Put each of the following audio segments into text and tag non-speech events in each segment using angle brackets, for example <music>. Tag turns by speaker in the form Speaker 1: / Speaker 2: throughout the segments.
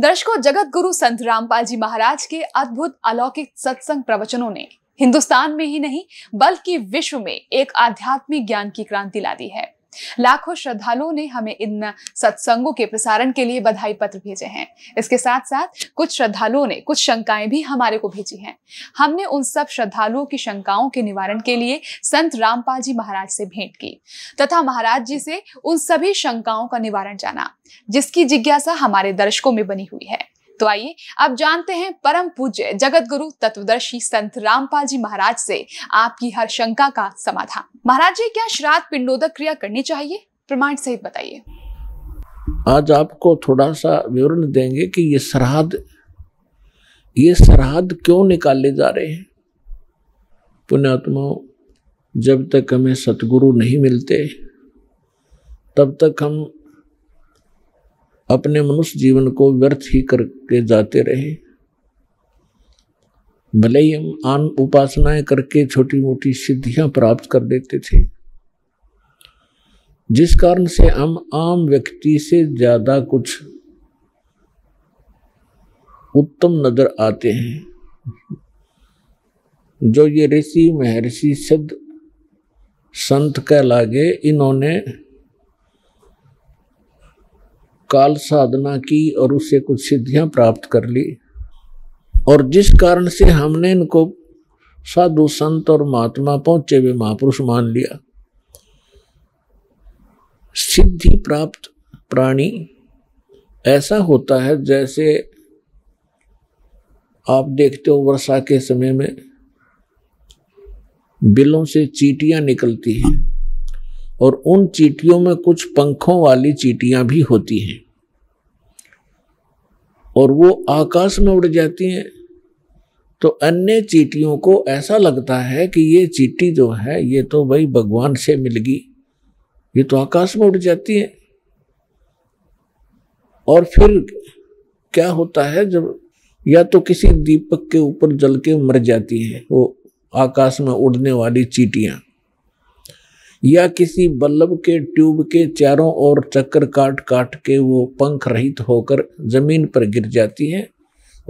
Speaker 1: दर्शकों जगत गुरु संत रामपाल जी महाराज के अद्भुत अलौकिक सत्संग प्रवचनों ने हिंदुस्तान में ही नहीं बल्कि विश्व में एक आध्यात्मिक ज्ञान की क्रांति ला दी है लाखों श्रद्धालुओं ने हमें इन सत्संगों के प्रसारण के लिए बधाई पत्र भेजे हैं इसके साथ साथ कुछ श्रद्धालुओं ने कुछ शंकाएं भी हमारे को भेजी हैं हमने उन सब श्रद्धालुओं की शंकाओं के निवारण के लिए संत रामपाल जी महाराज से भेंट की तथा महाराज जी से उन सभी शंकाओं का निवारण जाना जिसकी जिज्ञासा हमारे दर्शकों में बनी हुई है तो आइए अब जानते हैं परम पूज्य जगत गुरु तत्वदर्शी संत रामपाल जी महाराज से आपकी हर शंका का समाधान महाराज जी क्या श्राद्ध पिंडोदक क्रिया करनी चाहिए प्रमाण सहित बताइए
Speaker 2: आज आपको थोड़ा सा विवरण देंगे कि ये श्राद्ध ये श्राद्ध क्यों निकाले जा रहे हैं पुण्यात्मा जब तक हमें सतगुरु नहीं मिलते तब तक हम अपने मनुष्य जीवन को व्यर्थ ही करके जाते रहे भले ही हम आन उपासनाएं करके छोटी मोटी सिद्धियां प्राप्त कर देते थे जिस कारण से हम आम व्यक्ति से ज्यादा कुछ उत्तम नजर आते हैं जो ये ऋषि महर्षि सिद्ध संत कहलागे इन्होंने काल साधना की और उससे कुछ सिद्धियां प्राप्त कर ली और जिस कारण से हमने इनको साधु संत और महात्मा पहुंचे हुए महापुरुष मान लिया सिद्धि प्राप्त प्राणी ऐसा होता है जैसे आप देखते हो वर्षा के समय में बिलों से चीटियां निकलती हैं और उन चीटियों में कुछ पंखों वाली चीटियां भी होती हैं और वो आकाश में उड़ जाती हैं तो अन्य चीटियों को ऐसा लगता है कि ये चीटी जो है ये तो भाई भगवान से मिल गई ये तो आकाश में उड़ जाती है और फिर क्या होता है जब या तो किसी दीपक के ऊपर जल के मर जाती है वो आकाश में उड़ने वाली चीटियाँ या किसी बल्लभ के ट्यूब के चारों ओर चक्कर काट काट के वो पंख रहित होकर जमीन पर गिर जाती है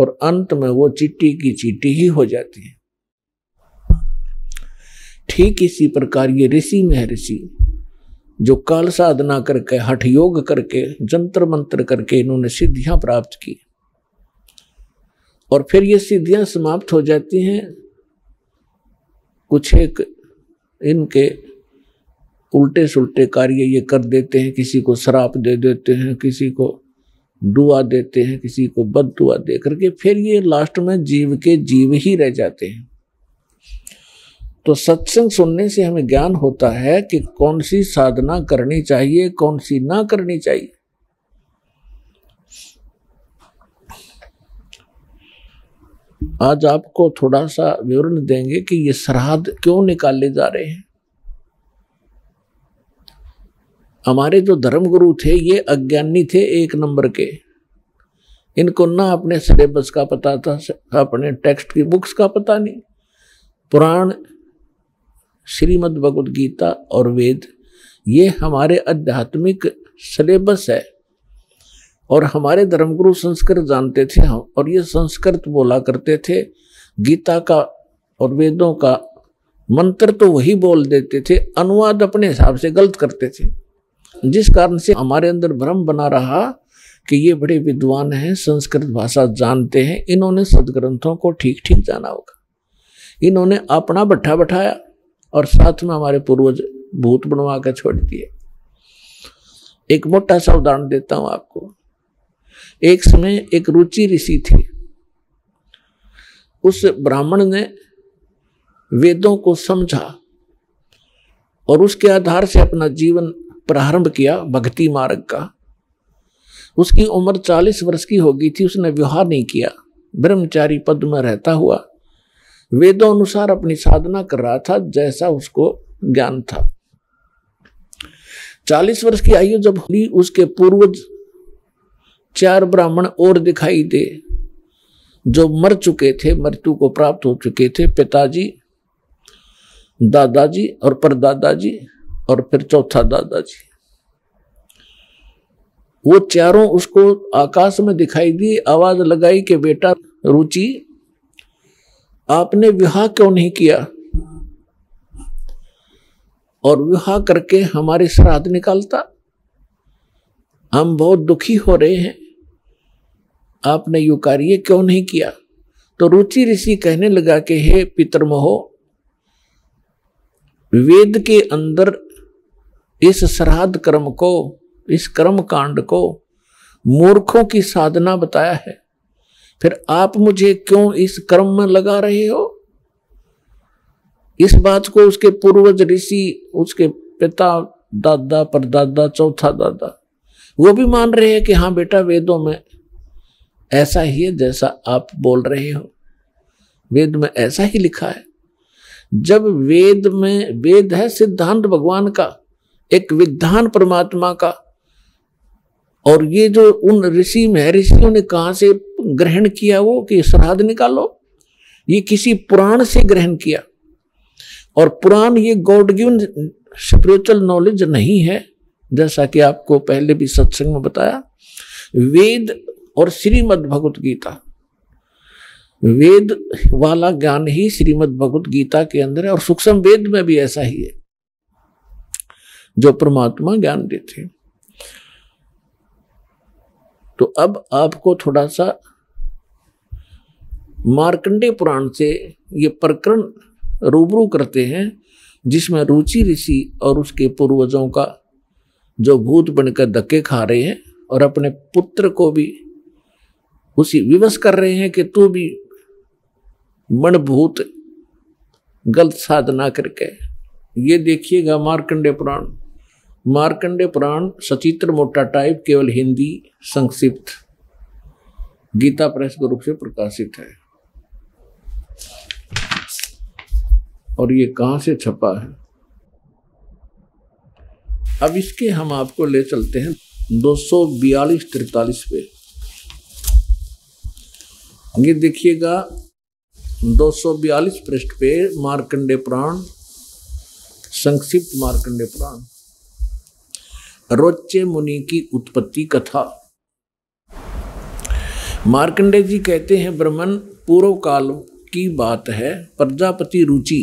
Speaker 2: और अंत में वो चिट्टी की चीटी ही हो जाती है ठीक इसी प्रकार ये ऋषि में ऋषि जो काल साधना करके हठ योग करके जंतर मंत्र करके इन्होंने सिद्धियां प्राप्त की और फिर ये सिद्धियां समाप्त हो जाती हैं कुछ एक इनके उल्टे सुलटे कार्य ये कर देते हैं किसी को श्राप दे देते हैं किसी को दुआ देते हैं किसी को बद दुआ दे करके फिर ये लास्ट में जीव के जीव ही रह जाते हैं तो सत्संग सुनने से हमें ज्ञान होता है कि कौन सी साधना करनी चाहिए कौन सी ना करनी चाहिए आज आपको थोड़ा सा विवरण देंगे कि ये श्राद्ध क्यों निकाले जा रहे हैं हमारे जो धर्मगुरु थे ये अज्ञानी थे एक नंबर के इनको ना अपने सिलेबस का पता था अपने टेक्स्ट की बुक्स का पता नहीं पुराण श्रीमद् भगवद गीता और वेद ये हमारे आध्यात्मिक सिलेबस है और हमारे धर्मगुरु संस्कृत जानते थे हम और ये संस्कृत बोला करते थे गीता का और वेदों का मंत्र तो वही बोल देते थे अनुवाद अपने हिसाब से गलत करते थे जिस कारण से हमारे अंदर भ्रम बना रहा कि ये बड़े विद्वान हैं संस्कृत भाषा जानते हैं इन्होंने सदग्रंथों को ठीक ठीक जाना होगा इन्होंने अपना भट्ठा बैठाया और साथ में हमारे पूर्वज भूत बनवा कर छोड़ दिए एक मोटा सा उदाहरण देता हूं आपको एक समय एक रुचि ऋषि थी उस ब्राह्मण ने वेदों को समझा और उसके आधार से अपना जीवन प्रारंभ किया भक्ति मार्ग का उसकी उम्र चालीस वर्ष की हो गई थी उसने विवाह नहीं किया ब्रह्मचारी पद में रहता हुआ वेदों अनुसार अपनी साधना कर रहा था जैसा उसको ज्ञान था चालीस वर्ष की आयु जब हुई उसके पूर्वज चार ब्राह्मण और दिखाई दे जो मर चुके थे मृत्यु को प्राप्त हो चुके थे पिताजी दादाजी और परदादाजी और फिर चौथा दादाजी वो चारों उसको आकाश में दिखाई दी आवाज लगाई कि बेटा रुचि आपने विवाह क्यों नहीं किया और विवाह करके हमारे श्राद्ध निकालता हम बहुत दुखी हो रहे हैं आपने यु कार्य क्यों नहीं किया तो रुचि ऋषि कहने लगा कि हे पितरमहो वेद के अंदर इस श्राद्ध कर्म को इस कर्म कांड को मूर्खों की साधना बताया है फिर आप मुझे क्यों इस कर्म में लगा रहे हो इस बात को उसके पूर्वज ऋषि उसके पिता दादा परदादा चौथा दादा वो भी मान रहे हैं कि हाँ बेटा वेदों में ऐसा ही है जैसा आप बोल रहे हो वेद में ऐसा ही लिखा है जब वेद में वेद है सिद्धांत भगवान का एक विधान परमात्मा का और ये जो उन ऋषि में ऋषियों ने कहा से ग्रहण किया वो कि श्राद्ध निकालो ये किसी पुराण से ग्रहण किया और पुराण ये गॉड गिवन स्पिरिचुअल नॉलेज नहीं है जैसा कि आपको पहले भी सत्संग में बताया वेद और श्रीमद भगवत गीता वेद वाला ज्ञान ही श्रीमद भगवत गीता के अंदर है और सूक्ष्म वेद में भी ऐसा ही है जो परमात्मा ज्ञान देते हैं तो अब आपको थोड़ा सा मार्कंडे पुराण से ये प्रकरण रूबरू करते हैं जिसमें रुचि ऋषि और उसके पूर्वजों का जो भूत बनकर धक्के खा रहे हैं और अपने पुत्र को भी उसी विवश कर रहे हैं कि तू भी मणभूत गलत साधना करके ये देखिएगा मार्कंडे पुराण मार्कंडे पुराण सचित्र मोटा टाइप केवल हिंदी संक्षिप्त गीता प्रेस के रूप से प्रकाशित है और ये कहां से छपा है अब इसके हम आपको ले चलते हैं दो सौ बयालीस तिरतालीस पे ये देखिएगा बयालीस पृष्ठ पे मार्कंडे पुराण संक्षिप्त मार्कंडे पुराण रोचे मुनि की उत्पत्ति कथा मार्कंडे जी कहते हैं ब्रह्मन पूर्व काल की बात है प्रजापति रुचि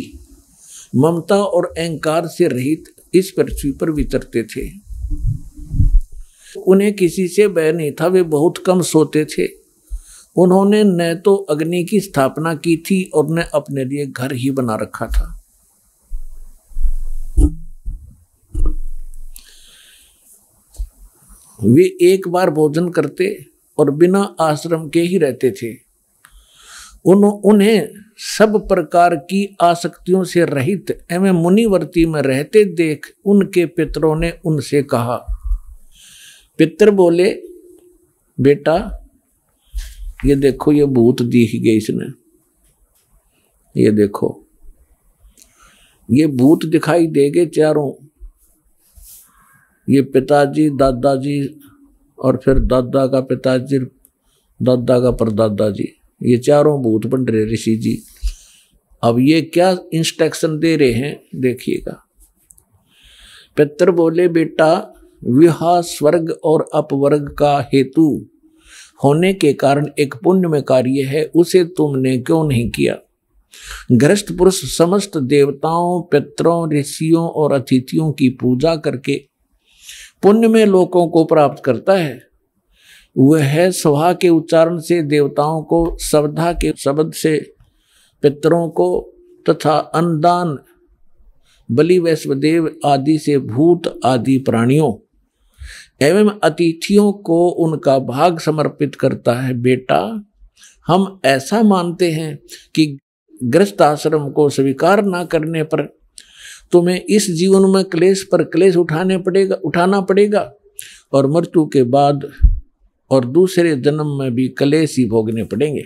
Speaker 2: ममता और अहंकार से रहित इस पृथ्वी पर वितरते थे उन्हें किसी से भय नहीं था वे बहुत कम सोते थे उन्होंने न तो अग्नि की स्थापना की थी और न अपने लिए घर ही बना रखा था वे एक बार भोजन करते और बिना आश्रम के ही रहते थे उन उन्हें सब प्रकार की आसक्तियों से रहित एवं मुनिवर्ती में रहते देख उनके पितरों ने उनसे कहा पितर बोले बेटा ये देखो ये भूत दिख गए इसने ये देखो ये भूत दिखाई दे गए चारों ये पिताजी दादाजी और फिर दादा का पिताजी दादा का परदादा जी ये चारों भूत बन रहे ऋषि जी अब ये क्या इंस्ट्रक्शन दे रहे हैं देखिएगा पितर बोले बेटा विवाह स्वर्ग और अपवर्ग का हेतु होने के कारण एक पुण्यमय कार्य है उसे तुमने क्यों नहीं किया गृहस्थ पुरुष समस्त देवताओं पितरों ऋषियों और अतिथियों की पूजा करके पुण्य में लोगों को प्राप्त करता है वह है के उच्चारण से देवताओं को श्रद्धा के शब्द से पितरों को तथा अन्नदान बलि वैश्वदेव आदि से भूत आदि प्राणियों एवं अतिथियों को उनका भाग समर्पित करता है बेटा हम ऐसा मानते हैं कि ग्रस्त आश्रम को स्वीकार ना करने पर तुम्हें इस जीवन में क्लेश पर क्लेश उठाने पड़ेगा उठाना पड़ेगा और मृत्यु के बाद और दूसरे जन्म में भी क्लेश ही भोगने पड़ेंगे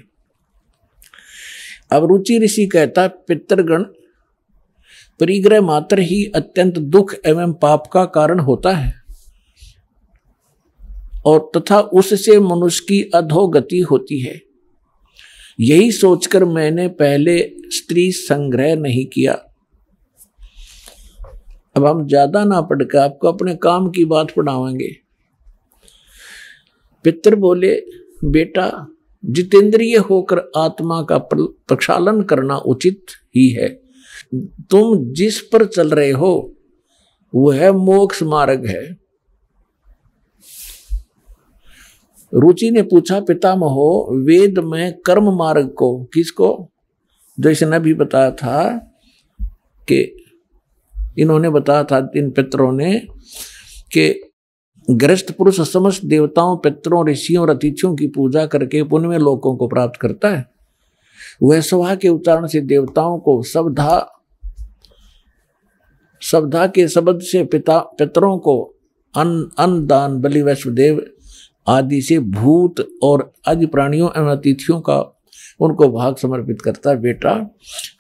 Speaker 2: अब रुचि ऋषि कहता पितृगण परिग्रह मात्र ही अत्यंत दुख एवं पाप का कारण होता है और तथा उससे मनुष्य की अधोगति होती है यही सोचकर मैंने पहले स्त्री संग्रह नहीं किया अब हम ज़्यादा ना पढ़ के आपको अपने काम की बात पढ़ावेंगे पितर बोले बेटा जितेंद्रिय होकर आत्मा का प्रक्षालन करना उचित ही है तुम जिस पर चल रहे हो वह मोक्ष मार्ग है रुचि ने पूछा पिता महो वेद में कर्म मार्ग को किसको जो तो इसने भी बताया था कि इन्होंने बताया था इन पितरों ने कि ग्रस्त पुरुष समस्त देवताओं पितरों ऋषियों और अतिथियों की पूजा करके पुण्य लोकों को प्राप्त करता है वह स्वभा के उच्चारण से देवताओं को सबधा सबधा के शब्द से पिता पितरों को अन अन्न दान बलि वैष्णदेव आदि से भूत और आदि प्राणियों एवं अतिथियों का उनको भाग समर्पित करता है बेटा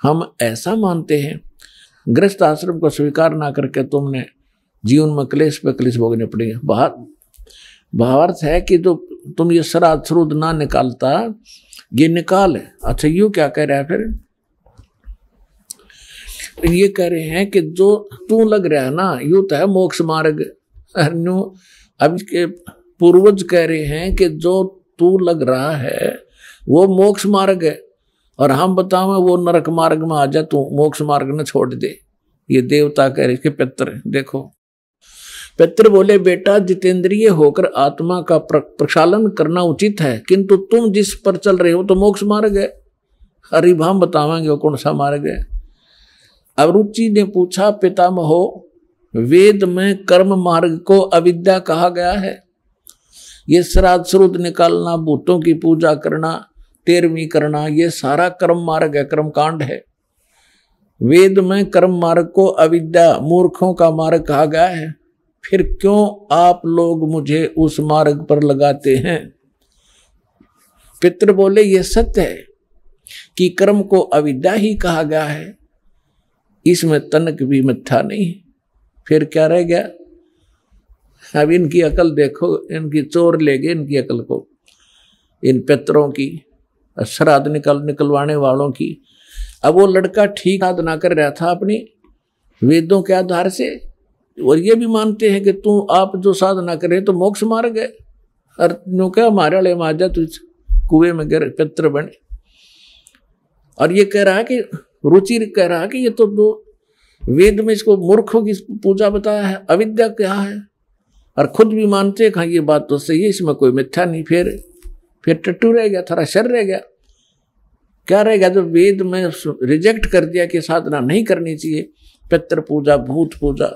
Speaker 2: हम ऐसा मानते हैं गृहस्थ आश्रम को स्वीकार ना करके तुमने जीवन में क्लेश पे क्लेश भोगने पड़ेंगे बाहर भावार्थ है कि जो तो तुम ये श्राद्ध श्रुद्ध ना निकालता ये निकाल है अच्छा यू क्या कह रहा है फिर ये कह रहे हैं कि जो तू लग रहा है ना यू तो है मोक्ष मार्ग अब के पूर्वज कह रहे हैं कि जो तू लग रहा है वो मोक्ष मार्ग है और हम बताओ वो नरक मार्ग में आ जा तू मोक्ष मार्ग न छोड़ दे ये देवता कह रहे इसके पित्र देखो पित्र बोले बेटा जितेंद्रिय होकर आत्मा का प्रक्षालन करना उचित है किंतु तुम जिस पर चल रहे हो तो मोक्ष मार्ग है अरे हम बतावेंगे कौन सा मार्ग है अरुचि ने पूछा पिता महो वेद में कर्म मार्ग को अविद्या कहा गया है ये श्राद्ध श्रुद्ध निकालना भूतों की पूजा करना तेरहवीं करना ये सारा कर्म मार्ग है कर्म कांड है वेद में कर्म मार्ग को अविद्या मूर्खों का मार्ग कहा गया है फिर क्यों आप लोग मुझे उस मार्ग पर लगाते हैं पितृ बोले ये सत्य है कि कर्म को अविद्या ही कहा गया है इसमें तनक भी मिथ्या नहीं फिर क्या रह गया अब इनकी अकल देखो इनकी चोर ले गए इनकी अकल को इन पितरों की श्राद्ध निकल निकलवाने वालों की अब वो लड़का ठीक साधना कर रहा था अपनी वेदों के आधार से और ये भी मानते हैं कि तू आप जो साधना करे तो मोक्ष मार्ग है और नो क्या हमारे ले माजा तुझ कुएं में गिर पत्र बने और ये कह रहा है कि रुचि कह रहा है कि ये तो दो वेद में इसको मूर्खों की पूजा बताया है अविद्या क्या है और खुद भी मानते हैं कहा ये बात तो सही है इसमें कोई मिथ्या नहीं फिर फिर टट्टू रह गया थोड़ा शर रह गया क्या रहेगा जो तो वेद में रिजेक्ट कर दिया कि साधना नहीं करनी चाहिए पितृ पूजा भूत पूजा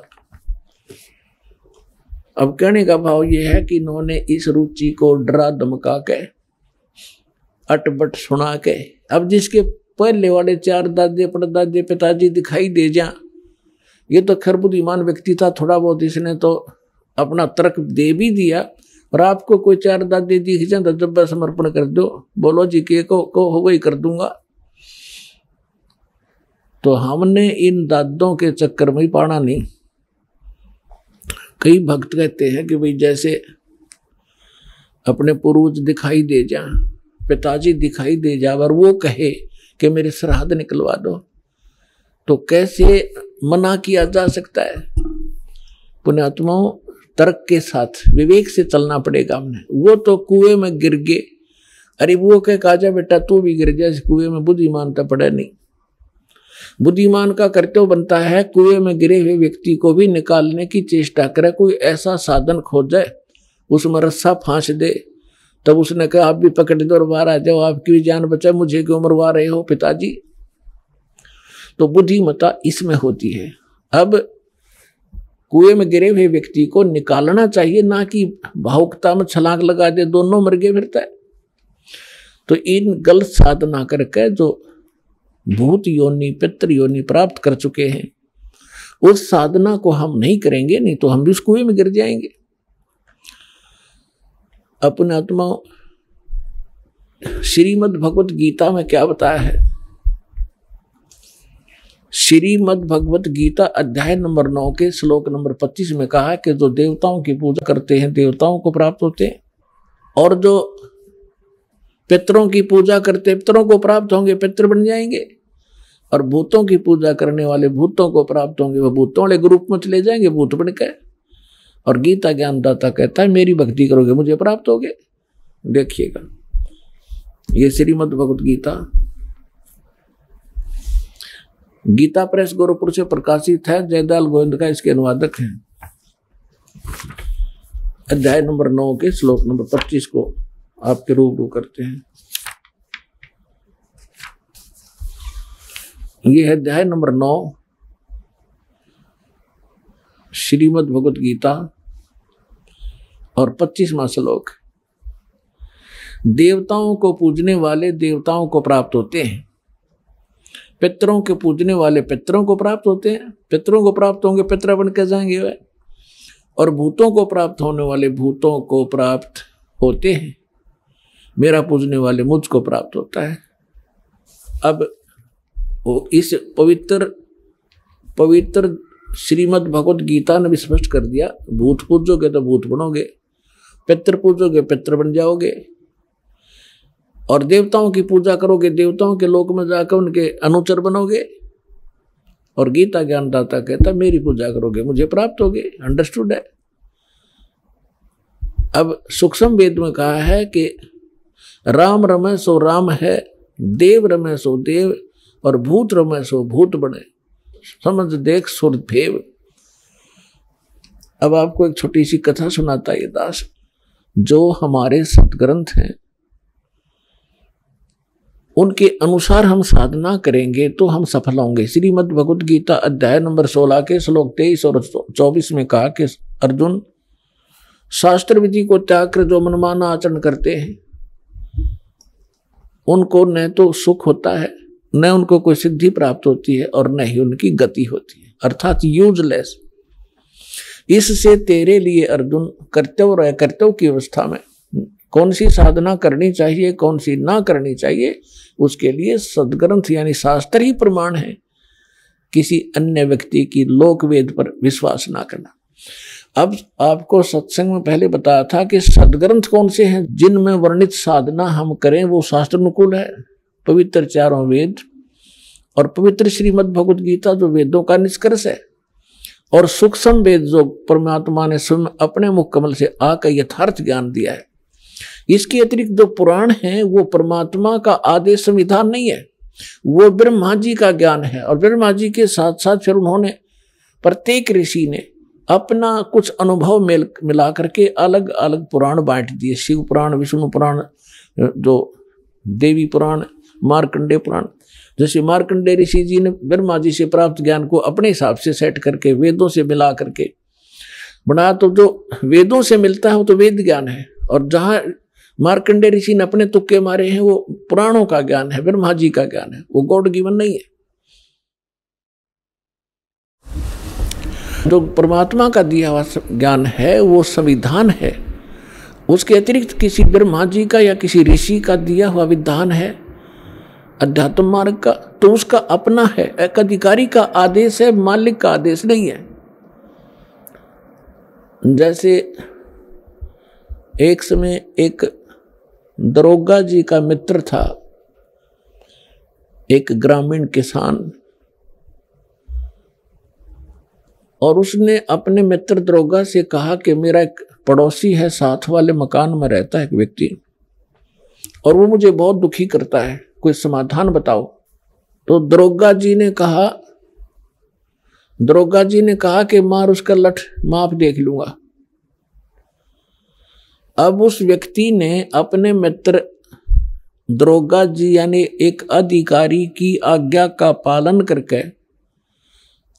Speaker 2: अब कहने का भाव ये है कि इन्होंने इस रुचि को डरा दमका के अटबट सुना के अब जिसके पहले वाले चार दादे पड़दादे पिताजी दिखाई दे जा ये तो खर व्यक्ति था थोड़ा बहुत इसने तो अपना तर्क दे भी दिया और आपको कोई चार दादी दिख जाए तो जब्बा समर्पण कर दो बोलो जी के को को हो गई कर दूंगा तो हमने इन दादों के चक्कर में पाना नहीं कई भक्त कहते हैं कि भाई जैसे अपने पूर्वज दिखाई दे जा पिताजी दिखाई दे जा और वो कहे कि मेरे श्राद्ध निकलवा दो तो कैसे मना किया जा सकता है पुण्यात्माओं तर्क के साथ विवेक से चलना पड़ेगा हमने वो तो कुएं में गिर गए अरे वो कह कहा जा बेटा तू भी गिर गया कुएं में तो पड़े नहीं बुद्धिमान का कर्तव्य बनता है कुएं में गिरे हुए व्यक्ति को भी निकालने की चेष्टा करे कोई ऐसा साधन खोज जाए उसमें रस्सा फांस दे तब उसने कहा आप भी पकड़ दो और बाहर आ जाओ आपकी भी जान बचाए मुझे क्यों मरवा रहे हो पिताजी तो बुद्धिमता इसमें होती है अब कुएं में गिरे हुए व्यक्ति को निकालना चाहिए ना कि भावुकता में छलांग लगा दे दोनों मर्गे फिरता तो। है तो इन गलत साधना करके जो भूत योनि पितृ योनि प्राप्त कर चुके हैं उस साधना को हम नहीं करेंगे नहीं तो हम भी उस कुएं में गिर जाएंगे अपने आत्मा श्रीमद भगवत गीता में क्या बताया है श्रीमद भगवत गीता अध्याय नंबर नौ के श्लोक नंबर पच्चीस में कहा है कि जो देवताओं की पूजा करते हैं देवताओं को प्राप्त होते हैं और जो पितरों की पूजा करते पितरों को प्राप्त होंगे पितर बन जाएंगे और भूतों की पूजा करने वाले भूतों को प्राप्त होंगे वह भूतों वाले ग्रुप में चले जाएंगे भूत बनकर और गीता ज्ञानदाता कहता है मेरी भक्ति करोगे मुझे प्राप्त होगे देखिएगा ये श्रीमद भगवत गीता गीता प्रेस गोरखपुर से प्रकाशित है जयदाल गोविंद का इसके अनुवादक है अध्याय नंबर नौ के श्लोक नंबर पच्चीस को आपके रूबरू करते हैं ये है अध्याय नंबर नौ श्रीमद भगवत गीता और पच्चीसवा श्लोक देवताओं को पूजने वाले देवताओं को प्राप्त होते हैं पितरों के पूजने वाले पितरों को प्राप्त होते हैं पितरों को प्राप्त होंगे पितरा बन के जाएंगे वह और भूतों को प्राप्त होने वाले भूतों को प्राप्त होते हैं मेरा पूजने वाले मुझको प्राप्त होता है अब वो इस पवित्र पवित्र श्रीमद् भगवत गीता ने भी स्पष्ट कर दिया भूत पूजोगे तो भूत बनोगे पितृ पूजोगे पितृ बन जाओगे और देवताओं की पूजा करोगे देवताओं के लोक में जाकर उनके अनुचर बनोगे और गीता ज्ञानदाता कहता मेरी पूजा करोगे मुझे प्राप्त होगे अंडरस्टूड है अब सूक्ष्म वेद में कहा है कि राम रमे सो राम है देव रमे सो देव और भूत रमे सो भूत बने समझ देख सुर देव अब आपको एक छोटी सी कथा सुनाता ये दास जो हमारे सतग्रंथ हैं उनके अनुसार हम साधना करेंगे तो हम सफल होंगे श्रीमद भगवद गीता अध्याय नंबर 16 के श्लोक तेईस और 24 में कहा कि अर्जुन शास्त्र विधि को त्याग कर जो मनमाना आचरण करते हैं उनको न तो सुख होता है न उनको कोई सिद्धि प्राप्त होती है और न ही उनकी गति होती है अर्थात यूजलेस इससे तेरे लिए अर्जुन कर्तव्य कर्तव्य की अवस्था में कौन सी साधना करनी चाहिए कौन सी ना करनी चाहिए उसके लिए सदग्रंथ यानी शास्त्र ही प्रमाण है किसी अन्य व्यक्ति की लोक वेद पर विश्वास ना करना अब आपको सत्संग में पहले बताया था कि सदग्रंथ कौन से हैं जिनमें वर्णित साधना हम करें वो शास्त्र अनुकूल है पवित्र चारों वेद और पवित्र श्रीमद भगवद गीता जो वेदों का निष्कर्ष है और सूक्ष्म वेद जो परमात्मा ने स्वयं अपने मुख कमल से आकर यथार्थ ज्ञान दिया है इसके अतिरिक्त जो पुराण है वो परमात्मा का आदेश संविधान नहीं है वो ब्रह्मा जी का ज्ञान है और ब्रह्मा जी के साथ साथ फिर उन्होंने प्रत्येक ऋषि ने अपना कुछ अनुभव मिल मिला करके अलग अलग पुराण बांट दिए शिव पुराण विष्णु पुराण जो देवी पुराण मार्कंडे पुराण जैसे मार्कंडे ऋषि जी ने ब्रह्मा जी से प्राप्त ज्ञान को अपने हिसाब से सेट करके वेदों से मिला करके बनाया तो जो वेदों से मिलता है वो तो वेद ज्ञान है और जहाँ मार्कंडे ऋषि ने अपने तुक्के मारे हैं वो पुराणों का ज्ञान है ब्रह्मा जी का ज्ञान है वो गॉड गिवन नहीं है जो परमात्मा का दिया हुआ ज्ञान है वो संविधान है उसके अतिरिक्त किसी ब्रह्मा जी का या किसी ऋषि का दिया हुआ विधान है अध्यात्म मार्ग का तो उसका अपना है एक अधिकारी का आदेश है मालिक का आदेश नहीं है जैसे एक समय एक दरोगा जी का मित्र था एक ग्रामीण किसान और उसने अपने मित्र दरोगा से कहा कि मेरा एक पड़ोसी है साथ वाले मकान में रहता है एक व्यक्ति और वो मुझे बहुत दुखी करता है कोई समाधान बताओ तो दरोगा जी ने कहा दरोगा जी ने कहा कि मार उसका लठ माफ देख लूंगा अब उस व्यक्ति ने अपने मित्र द्रोगा जी यानी एक अधिकारी की आज्ञा का पालन करके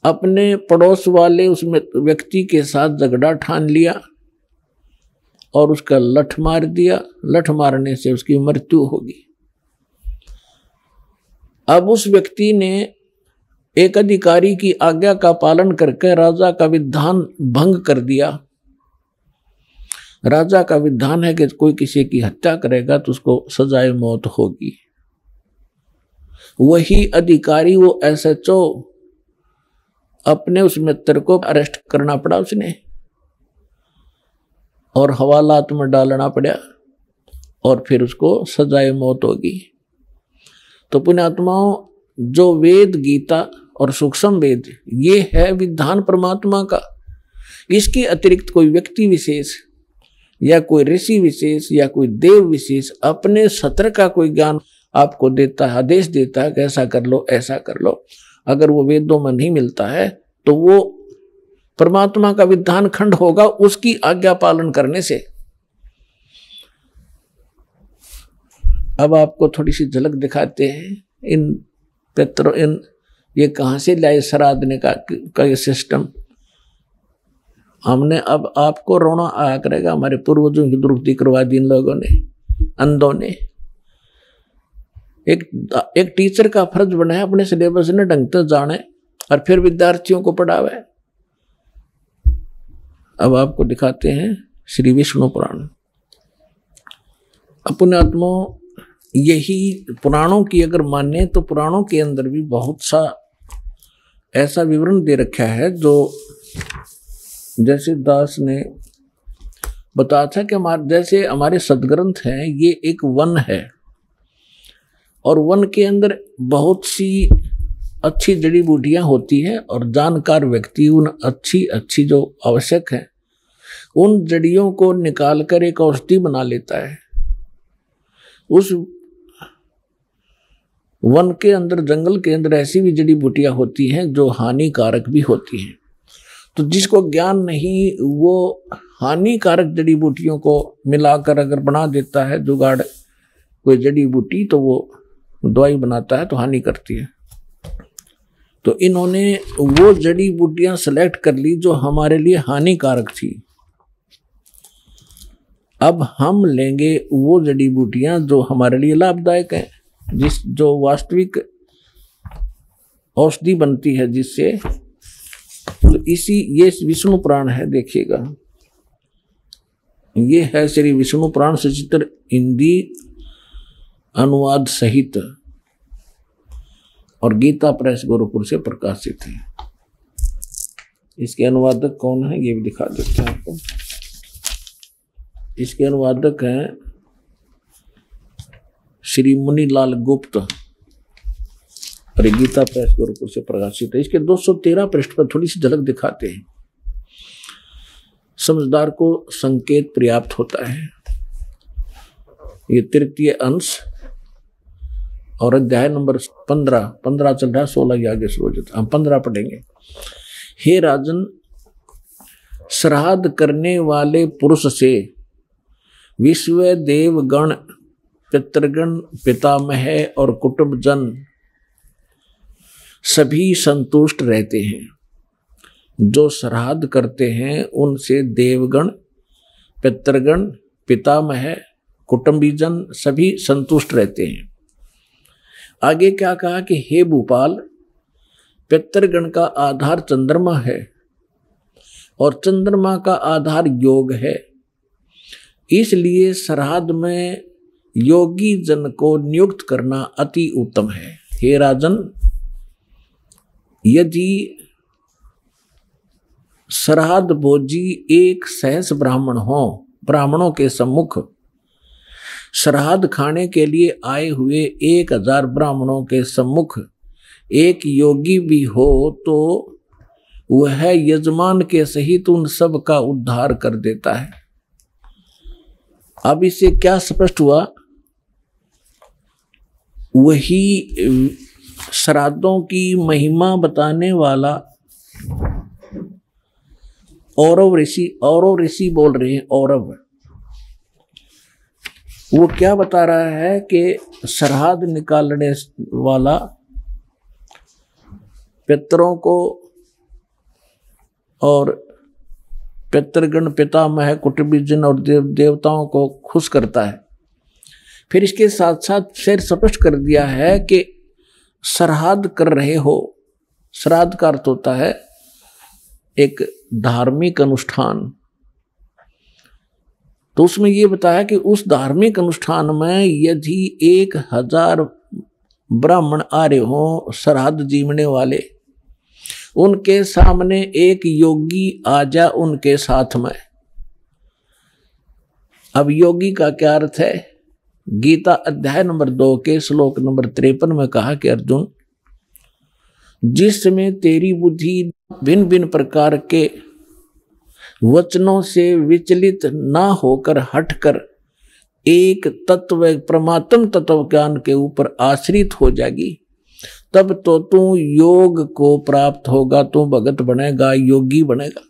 Speaker 2: अपने पड़ोस वाले उस व्यक्ति के साथ झगड़ा ठान लिया और उसका लठ मार दिया लठ मारने से उसकी मृत्यु होगी अब उस व्यक्ति ने एक अधिकारी की आज्ञा का पालन करके राजा का विधान भंग कर दिया राजा का विधान है कि कोई किसी की हत्या करेगा तो उसको सजाए मौत होगी वही अधिकारी वो एस एच ओ अपने उस मित्र को अरेस्ट करना पड़ा उसने और हवालात में डालना पड़ा और फिर उसको सजाए मौत होगी तो पुण्यात्माओं जो वेद गीता और सूक्ष्म वेद ये है विधान परमात्मा का इसके अतिरिक्त कोई व्यक्ति विशेष या कोई ऋषि विशेष या कोई देव विशेष अपने सत्र का कोई ज्ञान आपको देता है आदेश देता है कि ऐसा कर लो ऐसा कर लो अगर वो वेदों में नहीं मिलता है तो वो परमात्मा का विधान खंड होगा उसकी आज्ञा पालन करने से अब आपको थोड़ी सी झलक दिखाते हैं इन पित्रों इन ये कहाँ से लाए सरादने का, का ये सिस्टम हमने अब आपको रोना आया करेगा हमारे पूर्वजों की दुर्गति करवा दी इन लोगों ने अंधों ने एक एक टीचर का फर्ज बनाए अपने सिलेबस ने ढंग से जाने और फिर विद्यार्थियों को पढ़ावे अब आपको दिखाते हैं श्री विष्णु पुराण अपने आत्मो यही पुराणों की अगर माने तो पुराणों के अंदर भी बहुत सा ऐसा विवरण दे रखा है जो जैसे दास ने बताया था कि हमारे जैसे हमारे सदग्रंथ हैं ये एक वन है और वन के अंदर बहुत सी अच्छी जड़ी बूटियाँ होती हैं और जानकार व्यक्ति उन अच्छी अच्छी जो आवश्यक है उन जड़ियों को निकाल कर एक औषधि बना लेता है उस वन के अंदर जंगल के अंदर ऐसी भी जड़ी बूटियाँ होती हैं जो हानिकारक भी होती हैं तो जिसको ज्ञान नहीं वो हानिकारक जड़ी बूटियों को मिलाकर अगर बना देता है जुगाड़ कोई जड़ी बूटी तो वो दवाई बनाता है तो हानि करती है तो इन्होंने वो जड़ी बूटियां सेलेक्ट कर ली जो हमारे लिए हानिकारक थी अब हम लेंगे वो जड़ी बूटियां जो हमारे लिए लाभदायक हैं जिस जो वास्तविक औषधि बनती है जिससे तो इसी ये विष्णु प्राण है देखिएगा ये है श्री विष्णु प्राण सचित्र हिंदी अनुवाद सहित और गीता प्रेस गोरखपुर से प्रकाशित है इसके अनुवादक कौन है ये भी दिखा देते हैं आपको इसके अनुवादक हैं श्री मुनिलाल गुप्त और गीता प्रेस गोरखपुर से प्रकाशित है इसके 213 पृष्ठ पर थोड़ी सी झलक दिखाते हैं समझदार को संकेत पर्याप्त होता है ये तृतीय अंश और अध्याय नंबर पंद्रह पंद्रह चल रहा है सोलह या आगे शुरू हो जाता हम पंद्रह पढ़ेंगे हे राजन श्राद्ध करने वाले पुरुष से विश्व देवगण पितृगण पितामह और कुटुंबजन सभी संतुष्ट रहते हैं जो श्राद्ध करते हैं उनसे देवगण पितृगण पितामह कुटुम्बीजन सभी संतुष्ट रहते हैं आगे क्या कहा कि हे भोपाल पितृगण का आधार चंद्रमा है और चंद्रमा का आधार योग है इसलिए श्राद्ध में योगी जन को नियुक्त करना अति उत्तम है हे राजन यदि सरहद भोजी एक सहस ब्राह्मण हो ब्राह्मणों के सम्मुख श्राद्ध खाने के लिए आए हुए एक हजार ब्राह्मणों के सम्मुख एक योगी भी हो तो वह यजमान के सहित उन सब का उद्धार कर देता है अब इसे क्या स्पष्ट हुआ वही श्राद्धों की महिमा बताने वाला औरव ऋषि औरव ऋषि बोल रहे हैं औरव वो क्या बता रहा है कि श्राद्ध निकालने वाला पितरों को और पितृगण पितामह कुटुबीजन और देव देवताओं को खुश करता है फिर इसके साथ साथ शेर स्पष्ट कर दिया है कि श्राद कर रहे हो श्राद्ध का अर्थ होता है एक धार्मिक अनुष्ठान तो उसमें यह बताया कि उस धार्मिक अनुष्ठान में यदि एक हजार ब्राह्मण आ रहे हो श्राद्ध जीवने वाले उनके सामने एक योगी आ जा उनके साथ में अब योगी का क्या अर्थ है गीता अध्याय नंबर दो के श्लोक नंबर त्रेपन में कहा कि अर्जुन जिस समय तेरी बुद्धि भिन्न भिन्न प्रकार के वचनों से विचलित ना होकर हटकर एक तत्व परमात्म तत्व ज्ञान के ऊपर आश्रित हो जाएगी तब तो तू योग को प्राप्त होगा तू भगत बनेगा योगी बनेगा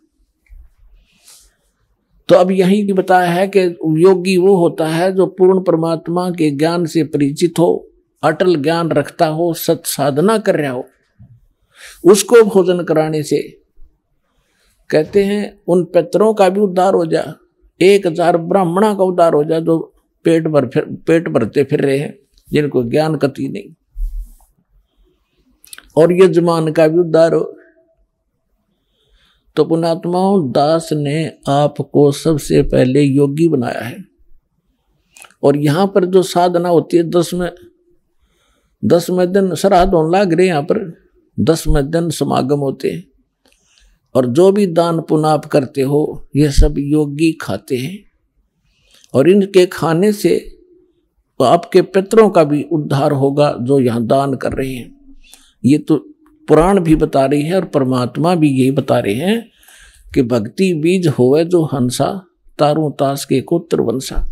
Speaker 2: तो अब यही बताया है कि योगी वो होता है जो पूर्ण परमात्मा के ज्ञान से परिचित हो अटल ज्ञान रखता हो सत साधना कर रहा हो उसको भोजन कराने से कहते हैं उन पितरों का भी उद्धार हो जा एक हजार ब्राह्मणा का उद्धार हो जा जो पेट भर फिर पेट भरते फिर रहे हैं जिनको ज्ञान कति नहीं और यजमान का भी उद्धार हो तो पुणात्माओं दास ने आपको सबसे पहले योगी बनाया है और यहाँ पर जो साधना होती है दस में दस में दिन श्राद्ध होने लाग रहे यहाँ पर दस में दिन समागम होते हैं और जो भी दान पुनाप करते हो ये सब योगी खाते हैं और इनके खाने से आपके पितरों का भी उद्धार होगा जो यहाँ दान कर रहे हैं ये तो पुराण भी बता रही है और परमात्मा भी यही बता रहे हैं कि भक्ति बीज होवे जो हंसा तारों तास के को त्रिवंशा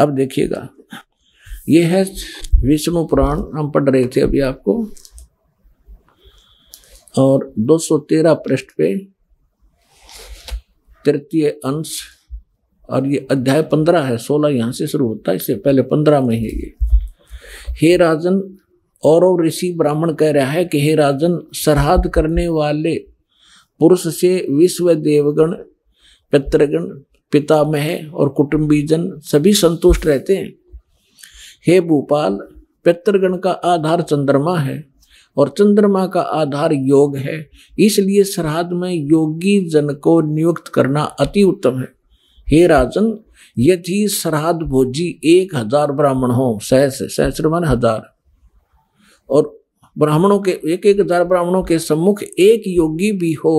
Speaker 2: अब देखिएगा यह है विष्णु पुराण हम पढ़ रहे थे अभी आपको और 213 पृष्ठ पे तृतीय अंश और ये अध्याय पंद्रह है सोलह यहां से शुरू होता है इससे पहले पंद्रह में है ये हे राजन और और ऋषि ब्राह्मण कह रहा है कि हे राजन सरहद करने वाले पुरुष से विश्व देवगण पितृगण पितामह और कुटुंबीजन सभी संतुष्ट रहते हैं हे भूपाल पितृगण का आधार चंद्रमा है और चंद्रमा का आधार योग है इसलिए सरहद में योगी जन को नियुक्त करना अति उत्तम है हे राजन यदि सरहद भोजी एक हजार ब्राह्मण हो सहस सहस्र हजार और ब्राह्मणों के एक एक हजार ब्राह्मणों के सम्मुख एक योगी भी हो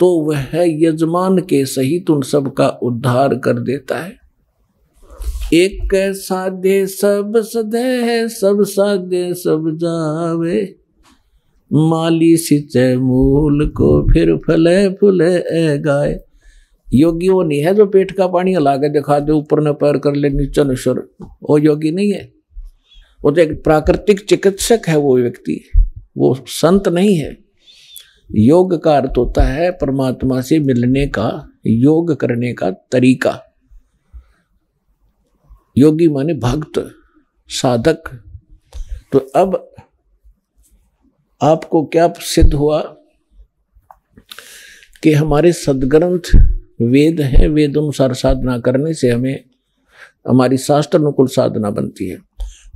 Speaker 2: तो वह यजमान के सहित उन सब का उद्धार कर देता है एक साधे सब सदे सब साधे सब जावे माली सिंचे मूल को फिर फले फुले ए गाय योगी वो नहीं है जो पेट का पानी हला के दिखा दे ऊपर ने पैर कर ले नीचे न वो योगी नहीं है वो तो एक प्राकृतिक चिकित्सक है वो व्यक्ति वो संत नहीं है योग का अर्थ होता है परमात्मा से मिलने का योग करने का तरीका योगी माने भक्त साधक तो अब आपको क्या सिद्ध हुआ कि हमारे सदग्रंथ वेद हैं वेद अनुसार साधना करने से हमें हमारी शास्त्र अनुकूल साधना बनती है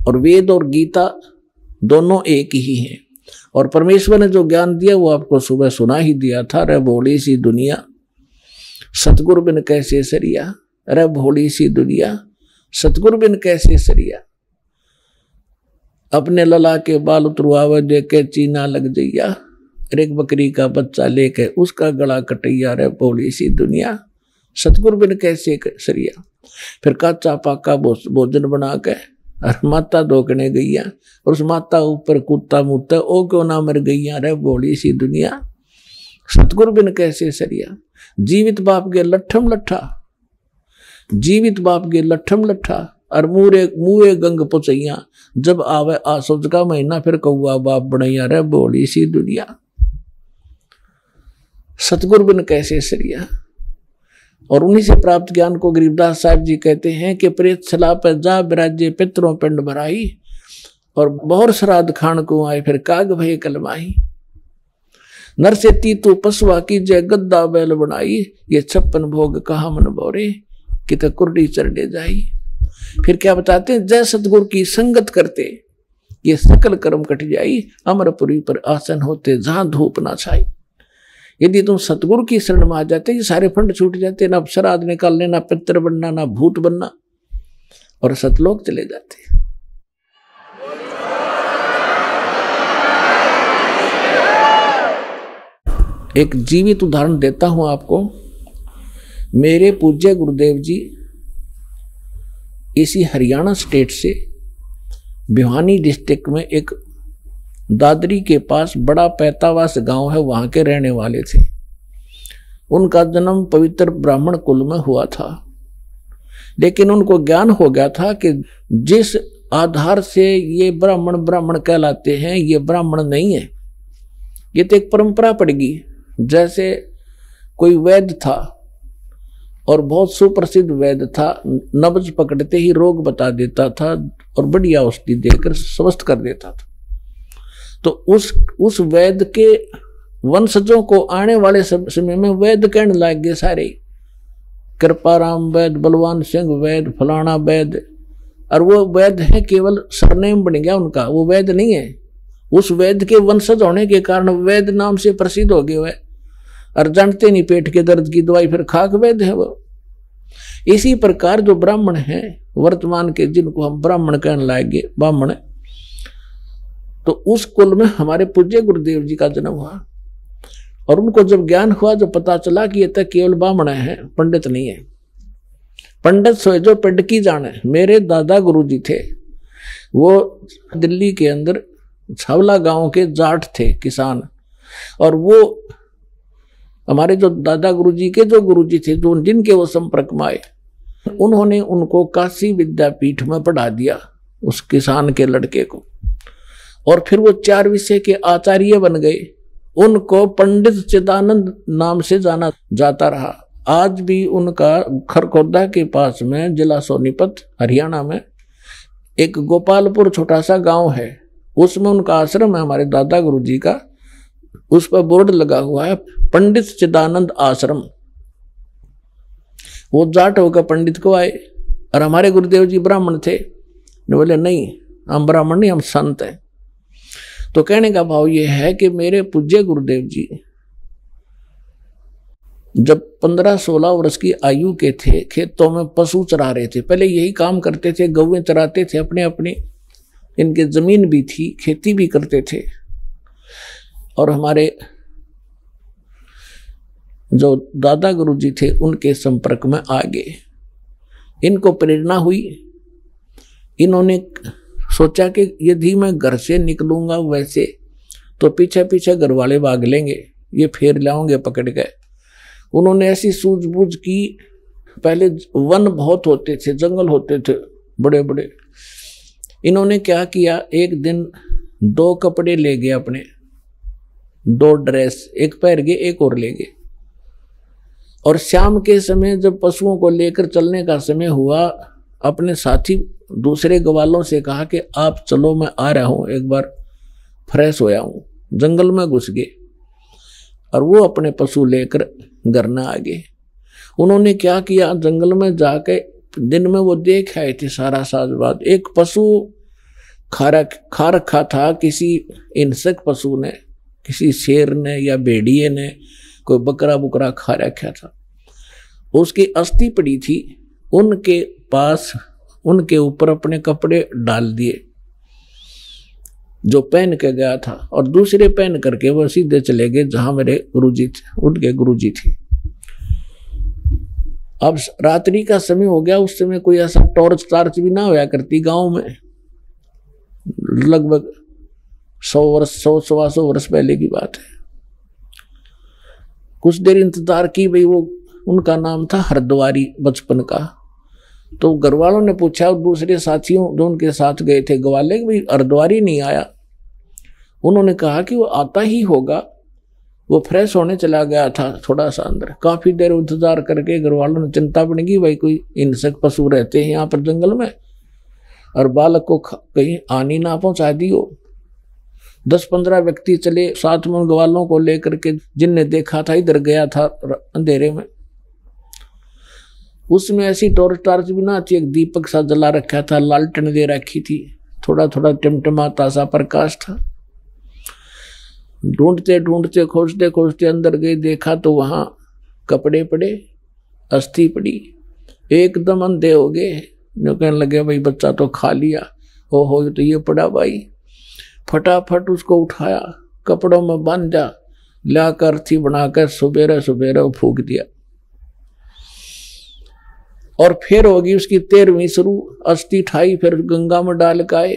Speaker 2: और वेद और गीता दोनों एक ही हैं और परमेश्वर ने जो ज्ञान दिया वो आपको सुबह सुना ही दिया था रे भोली सी दुनिया सतगुर बिन कैसे सरिया रे भोली सी दुनिया सतगुर बिन कैसे सरिया अपने लला के बाल उतरुआव दे के चीना लग जइया एक बकरी का बच्चा लेके उसका गला कटैया रे भोली सी दुनिया सतगुरु बिन कैसे सरिया फिर काचा पाका भोजन बना के और माता रोकने गई है और उस माता ऊपर कुत्ता मुत्ता ओ क्यों ना मर गई अरे बोली सी दुनिया सतगुर बिन कैसे सरिया जीवित बाप गे लठम लठा जीवित बाप गे लठम लठा और मुरे मुहे गंग पुचैया जब आवे आसुज का महीना फिर कौआ बाप बनैया रे बोली सी दुनिया सतगुर बिन कैसे सरिया और उन्हीं से प्राप्त ज्ञान को गरीबदास साहब जी कहते हैं कि प्रेत सला पर जा बिराजे पितरों पिंड भराई और बहुर श्राद्ध खान को आए फिर काग भय कलमाही नर से तीतु पशुआ की जय गद्दा बैल बनाई ये छप्पन भोग कहा मन बोरे कि तक कुर्डी चरडे जाई फिर क्या बताते हैं जय सतगुरु की संगत करते ये सकल कर्म कट जाई अमरपुरी पर आसन होते जहां धूप ना छाई यदि तुम सतगुरु की शरण में आ जाते ये सारे फंड छूट जाते ना अपसराध निकालने ना पित्र बनना ना भूत बनना और सतलोक चले जाते एक जीवित उदाहरण देता हूं आपको मेरे पूज्य गुरुदेव जी इसी हरियाणा स्टेट से भिवानी डिस्ट्रिक्ट में एक दादरी के पास बड़ा पैतावास गांव है वहां के रहने वाले थे उनका जन्म पवित्र ब्राह्मण कुल में हुआ था लेकिन उनको ज्ञान हो गया था कि जिस आधार से ये ब्राह्मण ब्राह्मण कहलाते हैं ये ब्राह्मण नहीं है ये तो एक परंपरा पड़गी जैसे कोई वैद्य था और बहुत सुप्रसिद्ध वैद्य था नब्ज पकड़ते ही रोग बता देता था और बढ़िया औषधि देकर स्वस्थ कर देता था तो उस उस वैद के वंशजों को आने वाले समय में वैद कहने लायक गए सारे कृपा राम वैद बलवान सिंह वैद फलाना वैद और वो वैद है केवल सरनेम बन गया उनका वो वैद नहीं है उस वैद के वंशज होने के कारण वैद नाम से प्रसिद्ध हो गए वह और जानते नहीं पेट के दर्द की दवाई फिर खाक वैद है वो इसी प्रकार जो ब्राह्मण है वर्तमान के जिनको हम ब्राह्मण कहने लायक ब्राह्मण तो उस कुल में हमारे पूज्य गुरुदेव जी का जन्म हुआ और उनको जब ज्ञान हुआ जब पता चला कि ये तक तो केवल ब्राह्मण है पंडित नहीं है पंडित सोए जो पिंड की जान है मेरे दादा गुरु जी थे वो दिल्ली के अंदर छावला गांव के जाट थे किसान और वो हमारे जो दादा गुरु जी के जो गुरु जी थे जो जिनके वो संपर्क में आए उन्होंने उनको काशी विद्यापीठ में पढ़ा दिया उस किसान के लड़के को और फिर वो चार विषय के आचार्य बन गए उनको पंडित चिदानंद नाम से जाना जाता रहा आज भी उनका खरखोदा के पास में जिला सोनीपत हरियाणा में एक गोपालपुर छोटा सा गांव है उसमें उनका आश्रम है हमारे दादा गुरु जी का उस पर बोर्ड लगा हुआ है पंडित चिदानंद आश्रम वो जाट होकर पंडित को आए और हमारे गुरुदेव जी ब्राह्मण थे बोले नहीं हम ब्राह्मण नहीं हम संत हैं तो कहने का भाव यह है कि मेरे पूज्य गुरुदेव जी जब 15-16 वर्ष की आयु के थे खेतों में पशु चरा रहे थे पहले यही काम करते थे गौवें चराते थे अपने अपने इनके ज़मीन भी थी खेती भी करते थे और हमारे जो दादा गुरु जी थे उनके संपर्क में आ गए इनको प्रेरणा हुई इन्होंने सोचा कि यदि मैं घर से निकलूंगा वैसे तो पीछे पीछे घर वाले भाग लेंगे ये फेर लाओगे पकड़ के उन्होंने ऐसी सूझबूझ की पहले वन बहुत होते थे जंगल होते थे बड़े बड़े इन्होंने क्या किया एक दिन दो कपड़े ले गए अपने दो ड्रेस एक पैर गए एक और ले गए और शाम के समय जब पशुओं को लेकर चलने का समय हुआ अपने साथी दूसरे ग्वालों से कहा कि आप चलो मैं आ रहा हूँ एक बार फ्रेश होया हूँ जंगल में घुस गए और वो अपने पशु लेकर गरना आ गए उन्होंने क्या किया जंगल में जाके दिन में वो देख आए थे सारा साज बाद एक पशु खारा खा रखा था किसी इंसक पशु ने किसी शेर ने या भेड़िए ने कोई बकरा बुकरा खा रखा था उसकी अस्थि पड़ी थी उनके पास उनके ऊपर अपने कपड़े डाल दिए जो पहन के गया था और दूसरे पहन करके वह सीधे चले गए जहां मेरे गुरुजी थे उनके गुरुजी थे अब रात्रि का समय हो गया उस समय कोई ऐसा टॉर्च तार्च भी ना होया करती गांव में लगभग सौ वर्ष सौ सवा सौ वर्ष पहले की बात है कुछ देर इंतजार की भाई वो उनका नाम था हरद्वारी बचपन का तो घर वालों ने पूछा और दूसरे साथियों जो उनके साथ गए थे ग्वाले भी हरिद्वार ही नहीं आया उन्होंने कहा कि वो आता ही होगा वो फ्रेश होने चला गया था थोड़ा सा अंदर काफ़ी देर इंतजार करके घर वालों ने चिंता बनेगी भाई कोई हिंसक पशु रहते हैं यहाँ पर जंगल में और बालक को कहीं आनी ना पहुँचा दी हो दस पंद्रह व्यक्ति चले साथ में ग्वालों को लेकर के जिनने देखा था इधर गया था अंधेरे में उसमें ऐसी टॉर्च टार्च भी ना थी एक दीपक सा जला रखा था लालटन दे रखी थी थोड़ा थोड़ा टिमटिमाता सा प्रकाश था ढूंढते ढूंढते खोजते खोजते अंदर गए देखा तो वहाँ कपड़े पड़े अस्थि पड़ी एकदम अंधे हो गए जो कहने लगे भाई बच्चा तो खा लिया हो हो तो ये पड़ा भाई फटाफट उसको उठाया कपड़ों में बांधा लाकर थी बनाकर सुबेरे सुबेरे फूक दिया और फिर होगी उसकी तेरहवीं शुरू अस्थि ठाई फिर गंगा में डाल के आए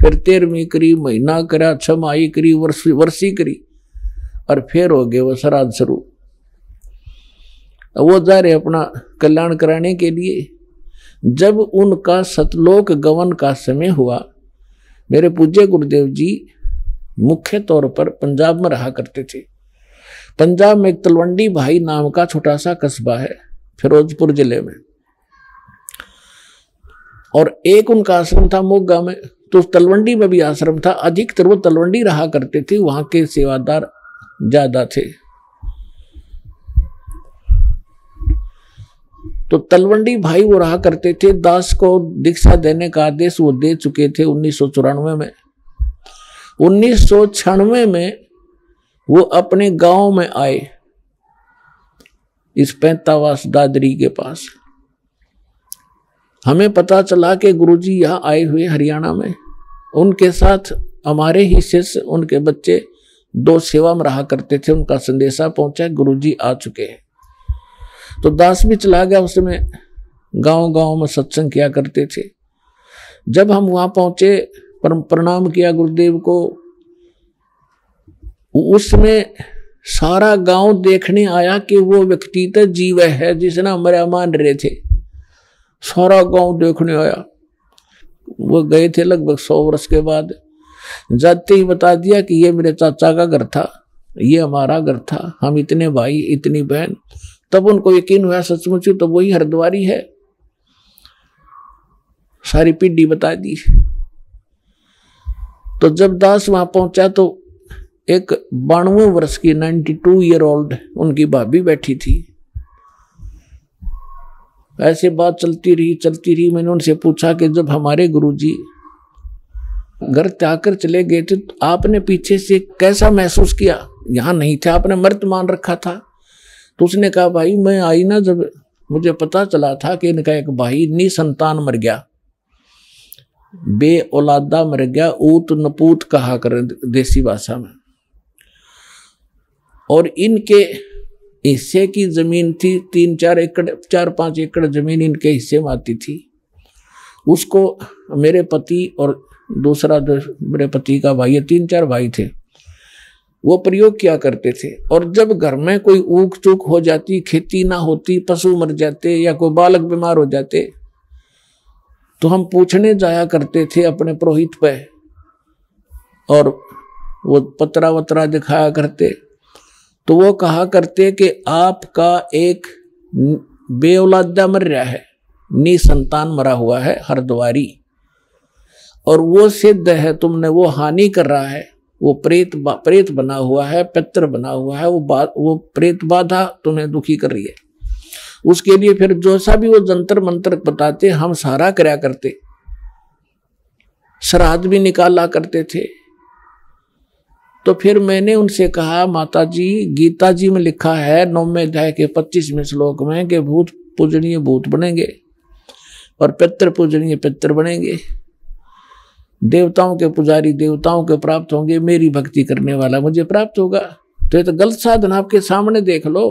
Speaker 2: फिर तेरहवीं करी महीना करा छमाही करी वर्ष वर्षी करी और फिर हो गए वो श्राद्ध शुरू वो जा रहे अपना कल्याण कराने के लिए जब उनका सतलोक गवन का समय हुआ मेरे पूज्य गुरुदेव जी मुख्य तौर पर पंजाब में रहा करते थे पंजाब में एक तलवंडी भाई नाम का छोटा सा कस्बा है फिरोजपुर जिले में और एक उनका आश्रम था मोगा में तो तलवंडी में भी आश्रम था अधिकतर वो तलवंडी रहा करते थे वहां के सेवादार ज्यादा थे तो तलवंडी भाई वो रहा करते थे दास को दीक्षा देने का आदेश वो दे चुके थे उन्नीस में उन्नीस में वो अपने गांव में आए इस पैंतावास दादरी के पास हमें पता चला कि गुरुजी यहाँ आए हुए हरियाणा में उनके साथ हमारे ही शिष्य उनके बच्चे दो सेवा में रहा करते थे उनका संदेशा पहुंचा गुरु जी आ चुके हैं तो दास भी चला गया उसमें गांव गांव में सत्संग किया करते थे जब हम वहां पहुंचे पर, प्रणाम किया गुरुदेव को उसमें सारा गांव देखने आया कि वो व्यक्ति तो जीव है जिसने हमारे मान रहे थे सारा गांव देखने आया वो गए थे लगभग सौ वर्ष के बाद जाते ही बता दिया कि ये मेरे चाचा का घर था ये हमारा घर था हम इतने भाई इतनी बहन तब उनको यकीन हुआ सचमुच तो वही हरिद्वारी है सारी पिड्डी बता दी तो जब दास वहां पहुंचा तो एक बानवे वर्ष की नाइन्टी टू ईयर ओल्ड उनकी भाभी बैठी थी ऐसे बात चलती रही चलती रही मैंने उनसे पूछा कि जब हमारे गुरु जी घर त्याग कर चले गए थे तो आपने पीछे से कैसा महसूस किया यहाँ नहीं थे आपने मृत मान रखा था तो उसने कहा भाई मैं आई ना जब मुझे पता चला था कि इनका एक भाई नी संतान मर गया बे औलादा मर गया ऊत नपूत कहा कर देसी भाषा में और इनके हिस्से की ज़मीन थी तीन चार एकड़ चार पांच एकड़ ज़मीन इनके हिस्से में आती थी उसको मेरे पति और दूसरा मेरे पति का भाई तीन चार भाई थे वो प्रयोग किया करते थे और जब घर में कोई ऊक चूक हो जाती खेती ना होती पशु मर जाते या कोई बालक बीमार हो जाते तो हम पूछने जाया करते थे अपने पुरोहित पे और वो पतरा वतरा दिखाया करते तो वो कहा करते कि आपका एक बेउलादा मर रहा है नी संतान मरा हुआ है हरद्वारी और वो सिद्ध है तुमने वो हानि कर रहा है वो प्रेत प्रेत बना हुआ है पित्र बना हुआ है वो बा, वो प्रेत बाधा तुम्हें दुखी कर रही है उसके लिए फिर जो सा भी वो जंतर मंत्र बताते हम सारा कराया करते श्राद्ध भी निकाला करते थे तो फिर मैंने उनसे कहा माता जी गीता जी में लिखा है नौवे अध्याय के पच्चीसवें श्लोक में कि भूत पूजनीय भूत बनेंगे और पितृ पूजनीय पितृ बनेंगे देवताओं के पुजारी देवताओं के प्राप्त होंगे मेरी भक्ति करने वाला मुझे प्राप्त होगा तो ये तो गलत साधन आपके सामने देख लो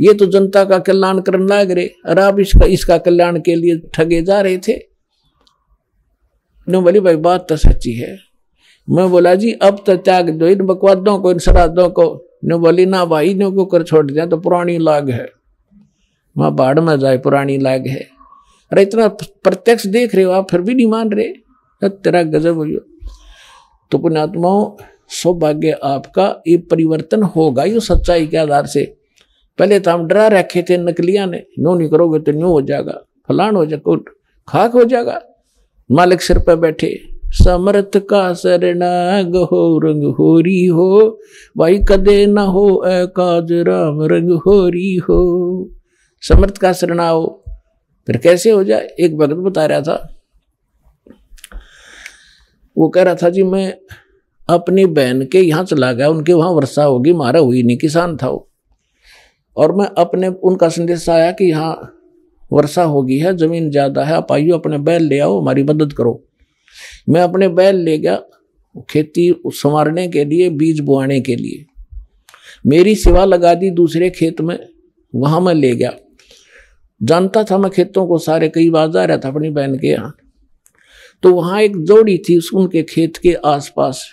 Speaker 2: ये तो जनता का कल्याण करने लाग रहे और आप इसका इसका कल्याण के लिए ठगे जा रहे थे बोली भाई बात तो सच्ची है मैं बोला जी अब तो त्याग दो इन बकवादों को इन श्राद्धों को न बोली ना भाई ने को कर छोड़ दिया तो पुरानी लाग है वहां बाढ़ में जाए पुरानी लाग है अरे इतना प्रत्यक्ष देख रहे हो आप फिर भी नहीं मान रहे तो तेरा गजब हो तो पुण्यात्माओं सौभाग्य आपका ये परिवर्तन होगा यू सच्चाई के आधार से पहले तो हम डरा रखे थे नकलिया ने नो नहीं करोगे तो न्यू हो जाएगा फलान हो जाएगा खाक हो जाएगा मालिक सिर पर बैठे समर्थ का शरणा गहोर रंग हो भाई कदे न हो अकाज राम रंग हो समर्थ का शरणा हो फिर कैसे हो जाए एक भगत बता रहा था वो कह रहा था जी मैं अपनी बहन के यहाँ चला गया उनके वहाँ वर्षा होगी मारा हुई नहीं किसान था वो और मैं अपने उनका संदेश आया कि यहाँ वर्षा होगी है जमीन ज़्यादा है आप आइयो अपने बैल ले आओ हमारी मदद करो मैं अपने बैल ले गया खेती संवारने के लिए बीज बोआने के लिए मेरी सेवा लगा दी दूसरे खेत में वहाँ मैं ले गया जानता था मैं खेतों को सारे कई बार जा रहा था अपनी बहन के यहाँ तो वहाँ एक जोड़ी थी उनके खेत के आसपास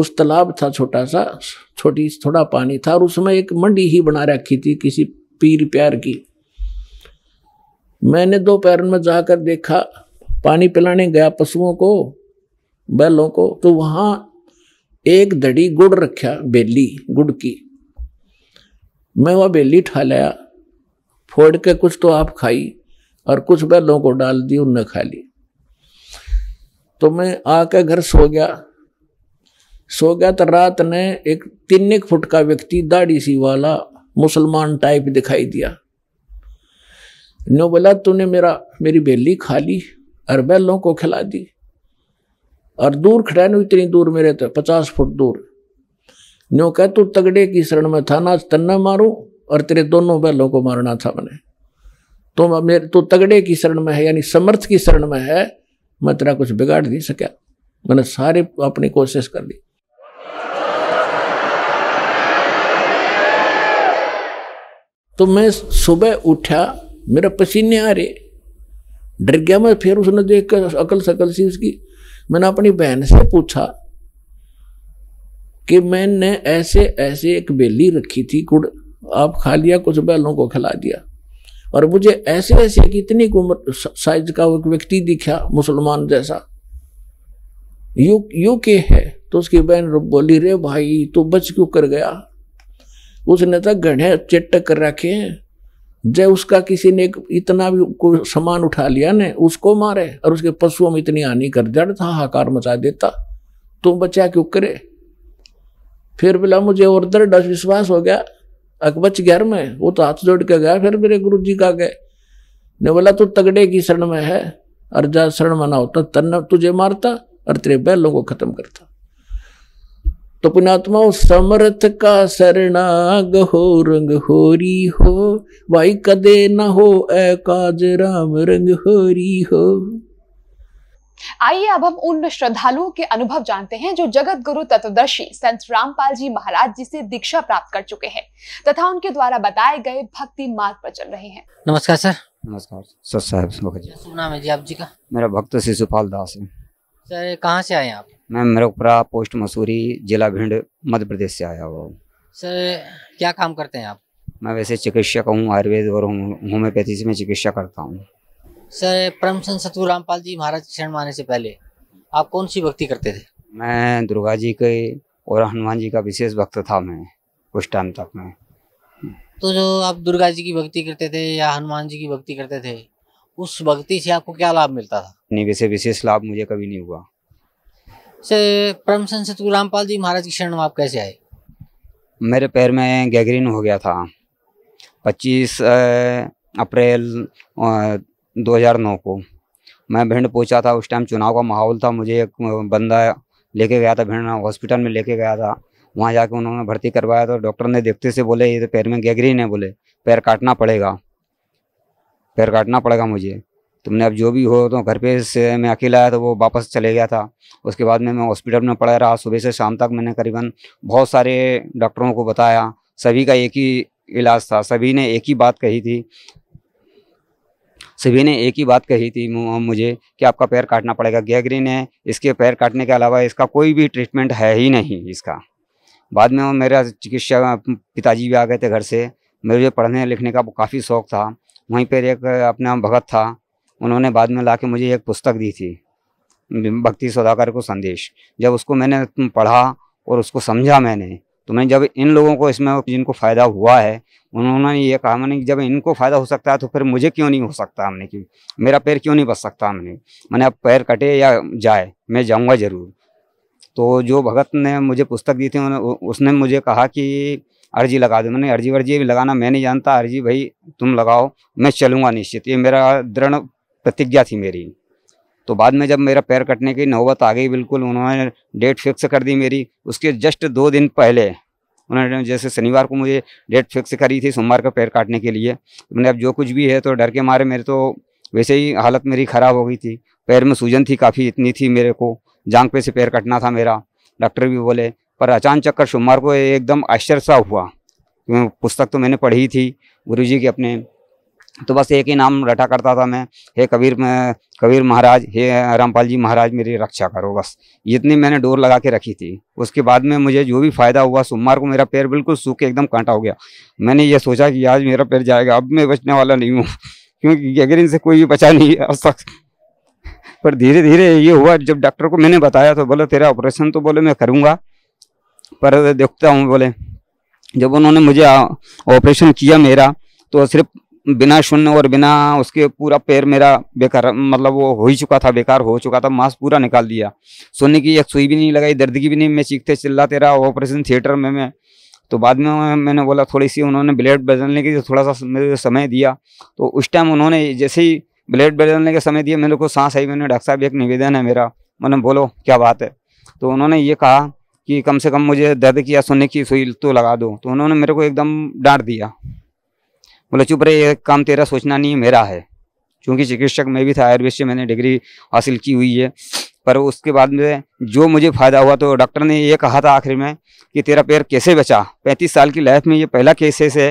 Speaker 2: उस तालाब था छोटा सा छोटी थोड़ा पानी था और उसमें एक मंडी ही बना रखी थी किसी पीर प्यार की मैंने दो पैरों में जाकर देखा पानी पिलाने गया पशुओं को बैलों को तो वहां एक दड़ी गुड़ रखा बेली गुड़ की मैं वह बेली ठा लाया फोड़ के कुछ तो आप खाई और कुछ बैलों को डाल दी उनने खा ली तो मैं आके घर सो गया सो गया तो रात ने एक तीन फुट का व्यक्ति दाढ़ी सी वाला मुसलमान टाइप दिखाई दिया नो बोला तूने मेरा मेरी बेली खा ली और बैलों को खिला दी और दूर खड़े नु इतनी दूर मेरे तो पचास फुट दूर नो कह तू तगड़े की शरण में था ना तन्ना मारू और तेरे दोनों बैलों को मारना था मैंने तो मेरे तू तो तगड़े की शरण में है यानी समर्थ की शरण में है मैं तेरा कुछ बिगाड़ नहीं सका मैंने सारे अपनी कोशिश कर ली तो मैं सुबह उठा मेरा पसीने आ रहे डर गया मैं फिर उसने देख कर अकल सकल सी उसकी मैंने अपनी बहन से पूछा कि मैंने ऐसे ऐसे एक बेली रखी थी कुड़ आप खा लिया कुछ बैलों को खिला दिया और मुझे ऐसे ऐसे कितनी उम्र साइज का एक व्यक्ति दिखा मुसलमान जैसा यू यू के है तो उसकी बहन बोली रे भाई तू तो बच क्यों कर गया उसने तो गढ़े चिट्ट कर रखे हैं जय उसका किसी ने इतना भी कोई सामान उठा लिया ने उसको मारे और उसके पशुओं में इतनी हानि कर जड़ था हाकार मचा देता तुम बचा क्यों करे फिर बोला मुझे और दर्द विश्वास हो गया अकबच घर में वो तो हाथ जोड़ के गया फिर मेरे गुरु जी का गए ने बोला तू तगड़े की शरण में है और शरण मना होता तन तुझे मारता और तेरे बैलों को खत्म करता तो पुणात्मा समर्थ का शरणाग हो रंग होरी हो भाई कदे न हो ऐ काज राम रंग होरी हो
Speaker 1: आइए अब हम उन श्रद्धालुओं के अनुभव जानते हैं जो जगत गुरु तत्वदर्शी संत रामपाल जी महाराज जी से दीक्षा प्राप्त कर चुके हैं तथा उनके द्वारा बताए गए भक्ति मार्ग पर चल रहे हैं
Speaker 3: नमस्कार सर नमस्कार सर साहब
Speaker 4: नाम है जी आप
Speaker 1: जी का
Speaker 3: मेरा भक्त शिशुपाल दास है
Speaker 4: सर कहाँ से आए आप
Speaker 3: मैं मरुखपुरा पोस्ट मसूरी जिला भिंड मध्य प्रदेश से आया हुआ हूँ
Speaker 4: सर क्या काम करते हैं आप
Speaker 3: मैं वैसे चिकित्सक हूँ आयुर्वेद और होम्योपैथी से मैं चिकित्सा करता हूँ
Speaker 4: सर परम संत सतु रामपाल जी महाराज शरण माने से पहले आप कौन सी भक्ति करते थे
Speaker 3: मैं दुर्गा जी के और हनुमान जी का विशेष भक्त था मैं उस टाइम तक मैं
Speaker 4: तो जो आप दुर्गा जी की भक्ति करते थे या हनुमान जी की भक्ति करते थे उस भक्ति से आपको क्या लाभ मिलता था
Speaker 3: नहीं वैसे विशेष लाभ मुझे कभी नहीं हुआ
Speaker 4: सर परम संत रामपाल जी महाराज की शरण आप कैसे आए
Speaker 3: मेरे पैर में गैगरीन हो गया था 25 अप्रैल 2009 को मैं भिंड पहुंचा था उस टाइम चुनाव का माहौल था मुझे एक बंदा लेके गया था भिंड हॉस्पिटल में लेके गया था वहाँ जाके उन्होंने भर्ती करवाया तो डॉक्टर ने देखते से बोले ये तो पैर में गैगरीन है बोले पैर काटना पड़ेगा पैर काटना पड़ेगा मुझे तुमने अब जो भी हो तो घर पे से मैं अकेला आया तो वो वापस चले गया था उसके बाद में मैं हॉस्पिटल में पड़ा रहा सुबह से शाम तक मैंने करीबन बहुत सारे डॉक्टरों को बताया सभी का एक ही इलाज था सभी ने एक ही बात कही थी सभी ने एक ही बात कही थी मुझे कि आपका पैर काटना पड़ेगा गैग्रीन है इसके पैर काटने के अलावा इसका कोई भी ट्रीटमेंट है ही नहीं इसका बाद में मेरा चिकित्सा पिताजी भी आ गए थे घर से मुझे पढ़ने लिखने का काफ़ी शौक था वहीं पर एक अपना भगत था उन्होंने बाद में ला मुझे एक पुस्तक दी थी भक्ति सौदाकर को संदेश जब उसको मैंने पढ़ा और उसको समझा मैंने तो मैं जब इन लोगों को इसमें जिनको फ़ायदा हुआ है उन्होंने ये कहा मैंने कि जब इनको फ़ायदा हो सकता है तो फिर मुझे क्यों नहीं हो सकता हमने कि मेरा पैर क्यों नहीं बच सकता हमने मैंने अब पैर कटे या जाए मैं जाऊँगा ज़रूर तो जो भगत ने मुझे पुस्तक दी थी उसने मुझे कहा कि अर्जी लगा दो मैंने अर्जी वर्जी भी लगाना मैं नहीं जानता अर्जी भाई तुम लगाओ मैं चलूँगा निश्चित ये मेरा दृढ़ प्रतिज्ञा थी मेरी तो बाद में जब मेरा पैर कटने की नौबत आ गई बिल्कुल उन्होंने डेट फिक्स कर दी मेरी उसके जस्ट दो दिन पहले उन्होंने जैसे शनिवार को मुझे डेट फिक्स करी थी सोमवार का पैर काटने के लिए मैंने अब जो कुछ भी है तो डर के मारे मेरे तो वैसे ही हालत मेरी ख़राब हो गई थी पैर में सूजन थी काफ़ी इतनी थी मेरे को जांग पे से पैर कटना था मेरा डॉक्टर भी बोले पर अचानक चक्कर सोमवार को एकदम आश्चर्य सा हुआ पुस्तक तो मैंने पढ़ी थी गुरु जी के अपने तो बस एक ही नाम रटा करता था मैं हे कबीर कबीर महाराज हे रामपाल जी महाराज मेरी रक्षा करो बस इतनी मैंने डोर लगा के रखी थी उसके बाद में मुझे जो भी फ़ायदा हुआ सोमवार को मेरा पैर बिल्कुल सूख के एकदम कांटा हो गया मैंने ये सोचा कि आज मेरा पैर जाएगा अब मैं बचने वाला नहीं हूँ <laughs> क्योंकि अगर इनसे कोई भी बचा नहीं है अब तक पर धीरे धीरे ये हुआ जब डॉक्टर को मैंने बताया तो बोले तेरा ऑपरेशन तो बोले मैं करूँगा पर देखता हूँ बोले जब उन्होंने मुझे ऑपरेशन किया मेरा तो सिर्फ बिना शून्य और बिना उसके पूरा पैर मेरा बेकार मतलब वो हो ही चुका था बेकार हो चुका था मांस पूरा निकाल दिया सोने की एक सुई भी नहीं लगाई दर्द की भी नहीं मैं चीखते चिल्ला तेरा ऑपरेशन थिएटर में मैं तो बाद में मैंने बोला थोड़ी सी उन्होंने ब्लेड बदलने की थोड़ा सा मेरे समय दिया तो उस टाइम उन्होंने जैसे ही ब्लेड बदलने का समय दिया मेरे को सांस आई मैंने डॉक्टर साहब एक निवेदन है मेरा मैंने बोलो क्या बात है तो उन्होंने ये कहा कि कम से कम मुझे दर्द की या सोने की सुई तो लगा दो तो उन्होंने मेरे को एकदम डांट दिया बोला चुप रहे ये काम तेरा सोचना नहीं मेरा है क्योंकि चिकित्सक मैं भी था आयुर्वेद से मैंने डिग्री हासिल की हुई है पर उसके बाद में जो मुझे फ़ायदा हुआ तो डॉक्टर ने ये कहा था आखिर में कि तेरा पैर कैसे बचा पैंतीस साल की लाइफ में ये पहला केसेस है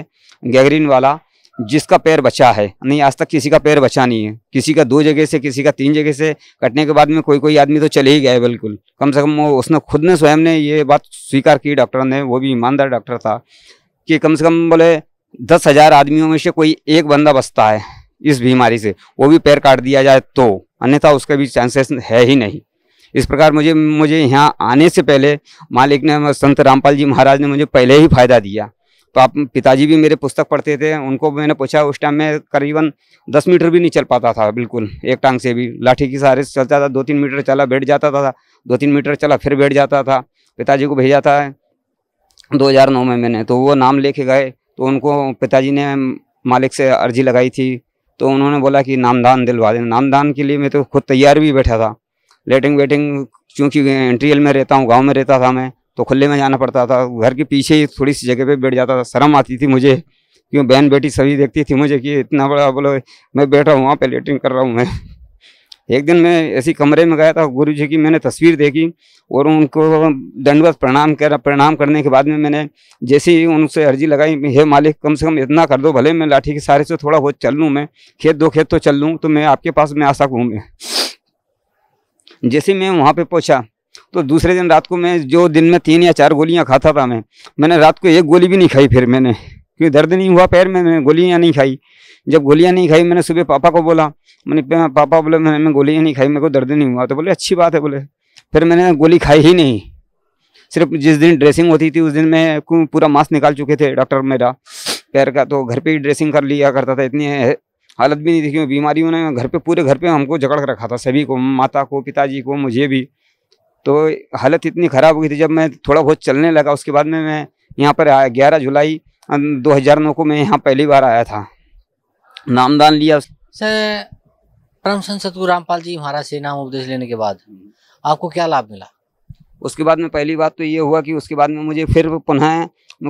Speaker 3: गैगरीन वाला जिसका पैर बचा है नहीं आज तक किसी का पैर बचा नहीं है किसी का दो जगह से किसी का तीन जगह से कटने के बाद में कोई कोई आदमी तो चले ही गया बिल्कुल कम से कम वो उसने खुद ने स्वयं ने ये बात स्वीकार की डॉक्टर ने वो भी ईमानदार डॉक्टर था कि कम से कम बोले दस हज़ार आदमियों में से कोई एक बंदा बसता है इस बीमारी से वो भी पैर काट दिया जाए तो अन्यथा उसका भी चांसेस है ही नहीं इस प्रकार मुझे मुझे यहाँ आने से पहले मालिक ने संत रामपाल जी महाराज ने मुझे पहले ही फ़ायदा दिया पाप पिताजी भी मेरे पुस्तक पढ़ते थे उनको मैंने पूछा उस टाइम में करीबन दस मीटर भी नहीं चल पाता था बिल्कुल एक टांग से भी लाठी के सहारे से चलता था दो तीन मीटर चला बैठ जाता था दो तीन मीटर चला फिर बैठ जाता था पिताजी को भेजा था नौ में मैंने तो वो नाम लेके गए तो उनको पिताजी ने मालिक से अर्जी लगाई थी तो उन्होंने बोला कि नामदान दिलवा दें नामदान के लिए मैं तो खुद तैयार भी बैठा था लेटिंग वेटिंग चूँकि इंटीरियल में रहता हूँ गाँव में रहता था मैं तो खुले में जाना पड़ता था घर के पीछे ही थोड़ी सी जगह पे बैठ जाता था शर्म आती थी मुझे क्यों बहन बेटी सभी देखती थी मुझे कि इतना बड़ा बोलो मैं बैठा हूँ वहाँ पे लेटरिन कर रहा हूँ मैं एक दिन मैं ऐसी कमरे में गया था गुरु जी की मैंने तस्वीर देखी और उनको दंडवत प्रणाम कर प्रणाम करने के बाद में मैंने जैसे ही उनसे अर्जी लगाई हे मालिक कम से कम इतना कर दो भले मैं लाठी के सारे से थोड़ा बहुत चल लूँ मैं खेत दो खेत तो चल लूँ तो मैं आपके पास मैं आ सकूँ मैं जैसे मैं वहाँ पर पहुँचा तो दूसरे दिन रात को मैं जो दिन में तीन या चार गोलियाँ खाता था मैं मैंने रात को एक गोली भी नहीं खाई फिर मैंने क्योंकि दर्द नहीं हुआ पैर में मैंने गोलियाँ नहीं खाई जब गोलियाँ नहीं खाई मैंने सुबह पापा को बोला मैंने पापा बोले मैंने मैं गोलियाँ नहीं खाई मेरे को दर्द नहीं हुआ तो बोले अच्छी बात है बोले फिर मैंने गोली खाई ही नहीं सिर्फ जिस दिन ड्रेसिंग होती थी उस दिन मैं पूरा मास्क निकाल चुके थे डॉक्टर मेरा पैर का तो घर पे ही ड्रेसिंग कर लिया करता था इतनी हालत भी नहीं थी क्यों बीमारियों ने घर पे पूरे घर पे हमको जकड़ कर रखा था सभी को माता को पिताजी को मुझे भी तो हालत इतनी ख़राब हुई थी जब मैं थोड़ा बहुत चलने लगा उसके बाद में मैं यहाँ पर आया ग्यारह जुलाई अं, दो हजार नौ को मैं यहाँ पहली बार आया था नामदान लिया
Speaker 4: सर परम संत सतगुरु रामपाल जी महाराज से नाम उपदेश लेने के बाद आपको क्या लाभ मिला
Speaker 3: उसके बाद में पहली बात तो ये हुआ कि उसके बाद में मुझे फिर पुनः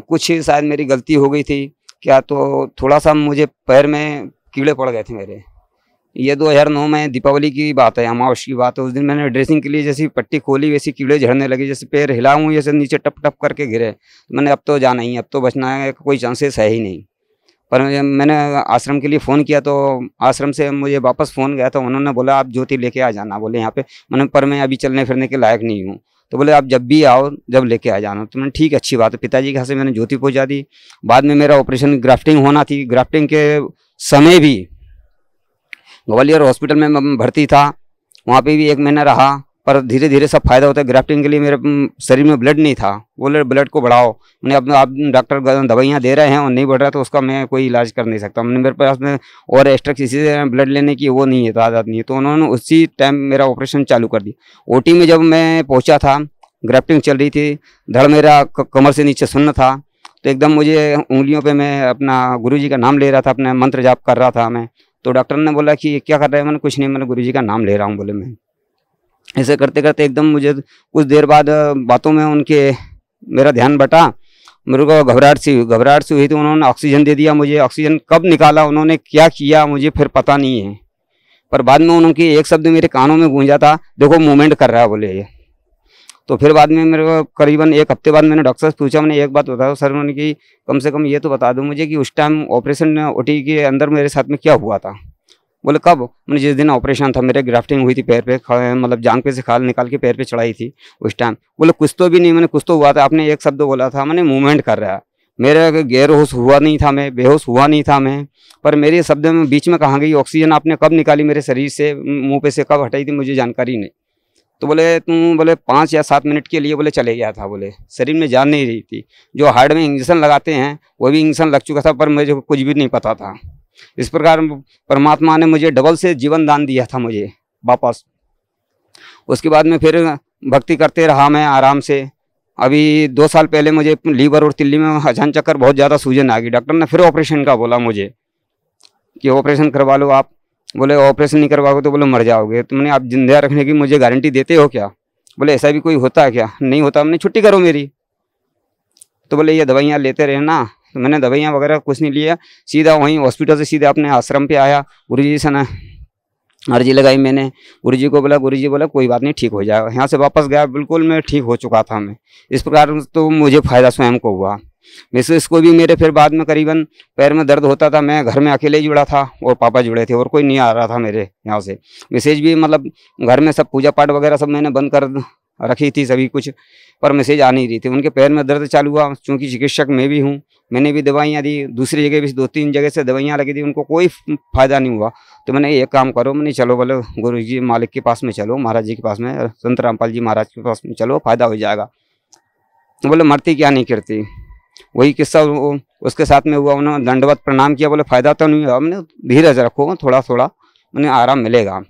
Speaker 3: कुछ शायद मेरी गलती हो गई थी क्या तो थोड़ा सा मुझे पैर में कीड़े पड़ गए थे मेरे ये 2009 में दीपावली की बात है अमावस की बात है उस दिन मैंने ड्रेसिंग के लिए जैसी पट्टी खोली वैसी कीड़े झड़ने लगे जैसे पैर हिलाऊँ जैसे नीचे टप टप करके गिरे मैंने अब तो जाना ही अब तो बचना है कोई चांसेस है ही नहीं पर मैंने आश्रम के लिए फ़ोन किया तो आश्रम से मुझे वापस फ़ोन गया तो उन्होंने बोला आप ज्योति लेके आ जाना बोले यहाँ पे मैंने पर मैं अभी चलने फिरने के लायक नहीं हूँ तो बोले आप जब भी आओ जब लेके आ जाना तो मैंने ठीक अच्छी बात है पिताजी के यहाँ से मैंने ज्योति पहुँचा दी बाद में मेरा ऑपरेशन ग्राफ्टिंग होना थी ग्राफ्टिंग के समय भी ग्वालियर हॉस्पिटल में भर्ती था वहाँ पे भी एक महीना रहा पर धीरे धीरे सब फायदा होता है ग्राफ्टिंग के लिए मेरे शरीर में ब्लड नहीं था बोले ब्लड को बढ़ाओ मैंने अब आप डॉक्टर दवाइयाँ दे रहे हैं और नहीं बढ़ रहा तो उसका मैं कोई इलाज कर नहीं सकता मैंने मेरे पास में और एक्स्ट्रा किसी से ब्लड लेने की वो नहीं है तो आदत नहीं है तो उन्होंने उसी टाइम मेरा ऑपरेशन चालू कर दिया ओ में जब मैं पहुँचा था ग्राफ्टिंग चल रही थी धड़ मेरा कमर से नीचे सुन्न था तो एकदम मुझे उंगलियों पर मैं अपना गुरु का नाम ले रहा था अपना मंत्र जाप कर रहा था मैं तो डॉक्टर ने बोला कि ये क्या कर रहे हैं मैंने कुछ नहीं मैंने गुरु जी का नाम ले रहा हूँ बोले मैं ऐसे करते करते एकदम मुझे कुछ देर बाद बातों में उनके मेरा ध्यान बटा मेरे को घबराहट सी हुई घबराहट सी हुई तो उन्होंने ऑक्सीजन दे दिया मुझे ऑक्सीजन कब निकाला उन्होंने क्या किया मुझे फिर पता नहीं है पर बाद में उनकी एक शब्द मेरे कानों में गूंजा था देखो मूवमेंट कर रहा है बोले ये तो फिर बाद में मेरे को करीबन एक हफ्ते बाद मैंने डॉक्टर से पूछा मैंने एक बात बताओ सर मैंने कि कम से कम ये तो बता दो मुझे कि उस टाइम ऑपरेशन ओ के अंदर मेरे साथ में क्या हुआ था बोले कब मैंने जिस दिन ऑपरेशन था मेरे ग्राफ्टिंग हुई थी पैर पे मतलब जांग पे से खाल निकाल के पैर पे चढ़ाई थी उस टाइम बोले कुछ तो भी नहीं मैंने कुछ तो हुआ था आपने एक शब्द बोला था मैंने मूवमेंट कर रहा मेरे गैर होश हुआ नहीं था मैं बेहोश हुआ नहीं था मैं पर मेरे शब्द में बीच में कहाँ गई ऑक्सीजन आपने कब निकाली मेरे शरीर से मुंह पे से कब हटाई थी मुझे जानकारी नहीं तो बोले तुम बोले पाँच या सात मिनट के लिए बोले चले गया था बोले शरीर में जान नहीं रही थी जो हार्ट में इंजेक्शन लगाते हैं वो भी इंजेक्शन लग चुका था पर मुझे कुछ भी नहीं पता था इस प्रकार परमात्मा ने मुझे डबल से जीवन दान दिया था मुझे वापस उसके बाद में फिर भक्ति करते रहा मैं आराम से अभी दो साल पहले मुझे लीवर और तिल्ली में अचान चक्कर बहुत ज़्यादा सूजन आ गई डॉक्टर ने फिर ऑपरेशन का बोला मुझे कि ऑपरेशन करवा लो आप बोले ऑपरेशन नहीं करवाओगे तो बोले मर जाओगे तो मैंने आप जिंदा रखने की मुझे गारंटी देते हो क्या बोले ऐसा भी कोई होता है क्या नहीं होता मैंने छुट्टी करो मेरी तो बोले ये दवाइयाँ लेते रहे ना तो मैंने दवाइयाँ वगैरह कुछ नहीं लिया सीधा वहीं हॉस्पिटल से सीधा अपने आश्रम पे आया गुरु जी से ना अर्जी लगाई मैंने गुरु जी को बोला गुरु जी बोला कोई बात नहीं ठीक हो जाएगा यहाँ से वापस गया बिल्कुल मैं ठीक हो चुका था मैं इस प्रकार तो मुझे फ़ायदा स्वयं को हुआ मिसेस को भी मेरे फिर बाद में करीबन पैर में दर्द होता था मैं घर में अकेले जुड़ा था और पापा जुड़े थे और कोई नहीं आ रहा था मेरे यहाँ से मिसेज भी मतलब घर में सब पूजा पाठ वगैरह सब मैंने बंद कर रखी थी सभी कुछ पर मैसेज आ नहीं रही थी उनके पैर में दर्द चालू हुआ चूँकि चिकित्सक मैं भी हूँ मैंने भी दवाइयाँ दी दूसरी जगह भी दो तीन जगह से दवाइयाँ लगी थी उनको कोई फ़ायदा नहीं हुआ तो मैंने एक काम करो मैंने चलो बोले गुरु जी मालिक के पास में चलो महाराज जी के पास में संत रामपाल जी महाराज के पास में चलो फ़ायदा हो जाएगा तो बोले मरती क्या नहीं करती वही किस्सा उसके साथ में हुआ उन्होंने दंडवत प्रणाम किया बोले फ़ायदा तो नहीं हुआ हमने धीरज रखो थोड़ा थोड़ा उन्हें आराम मिलेगा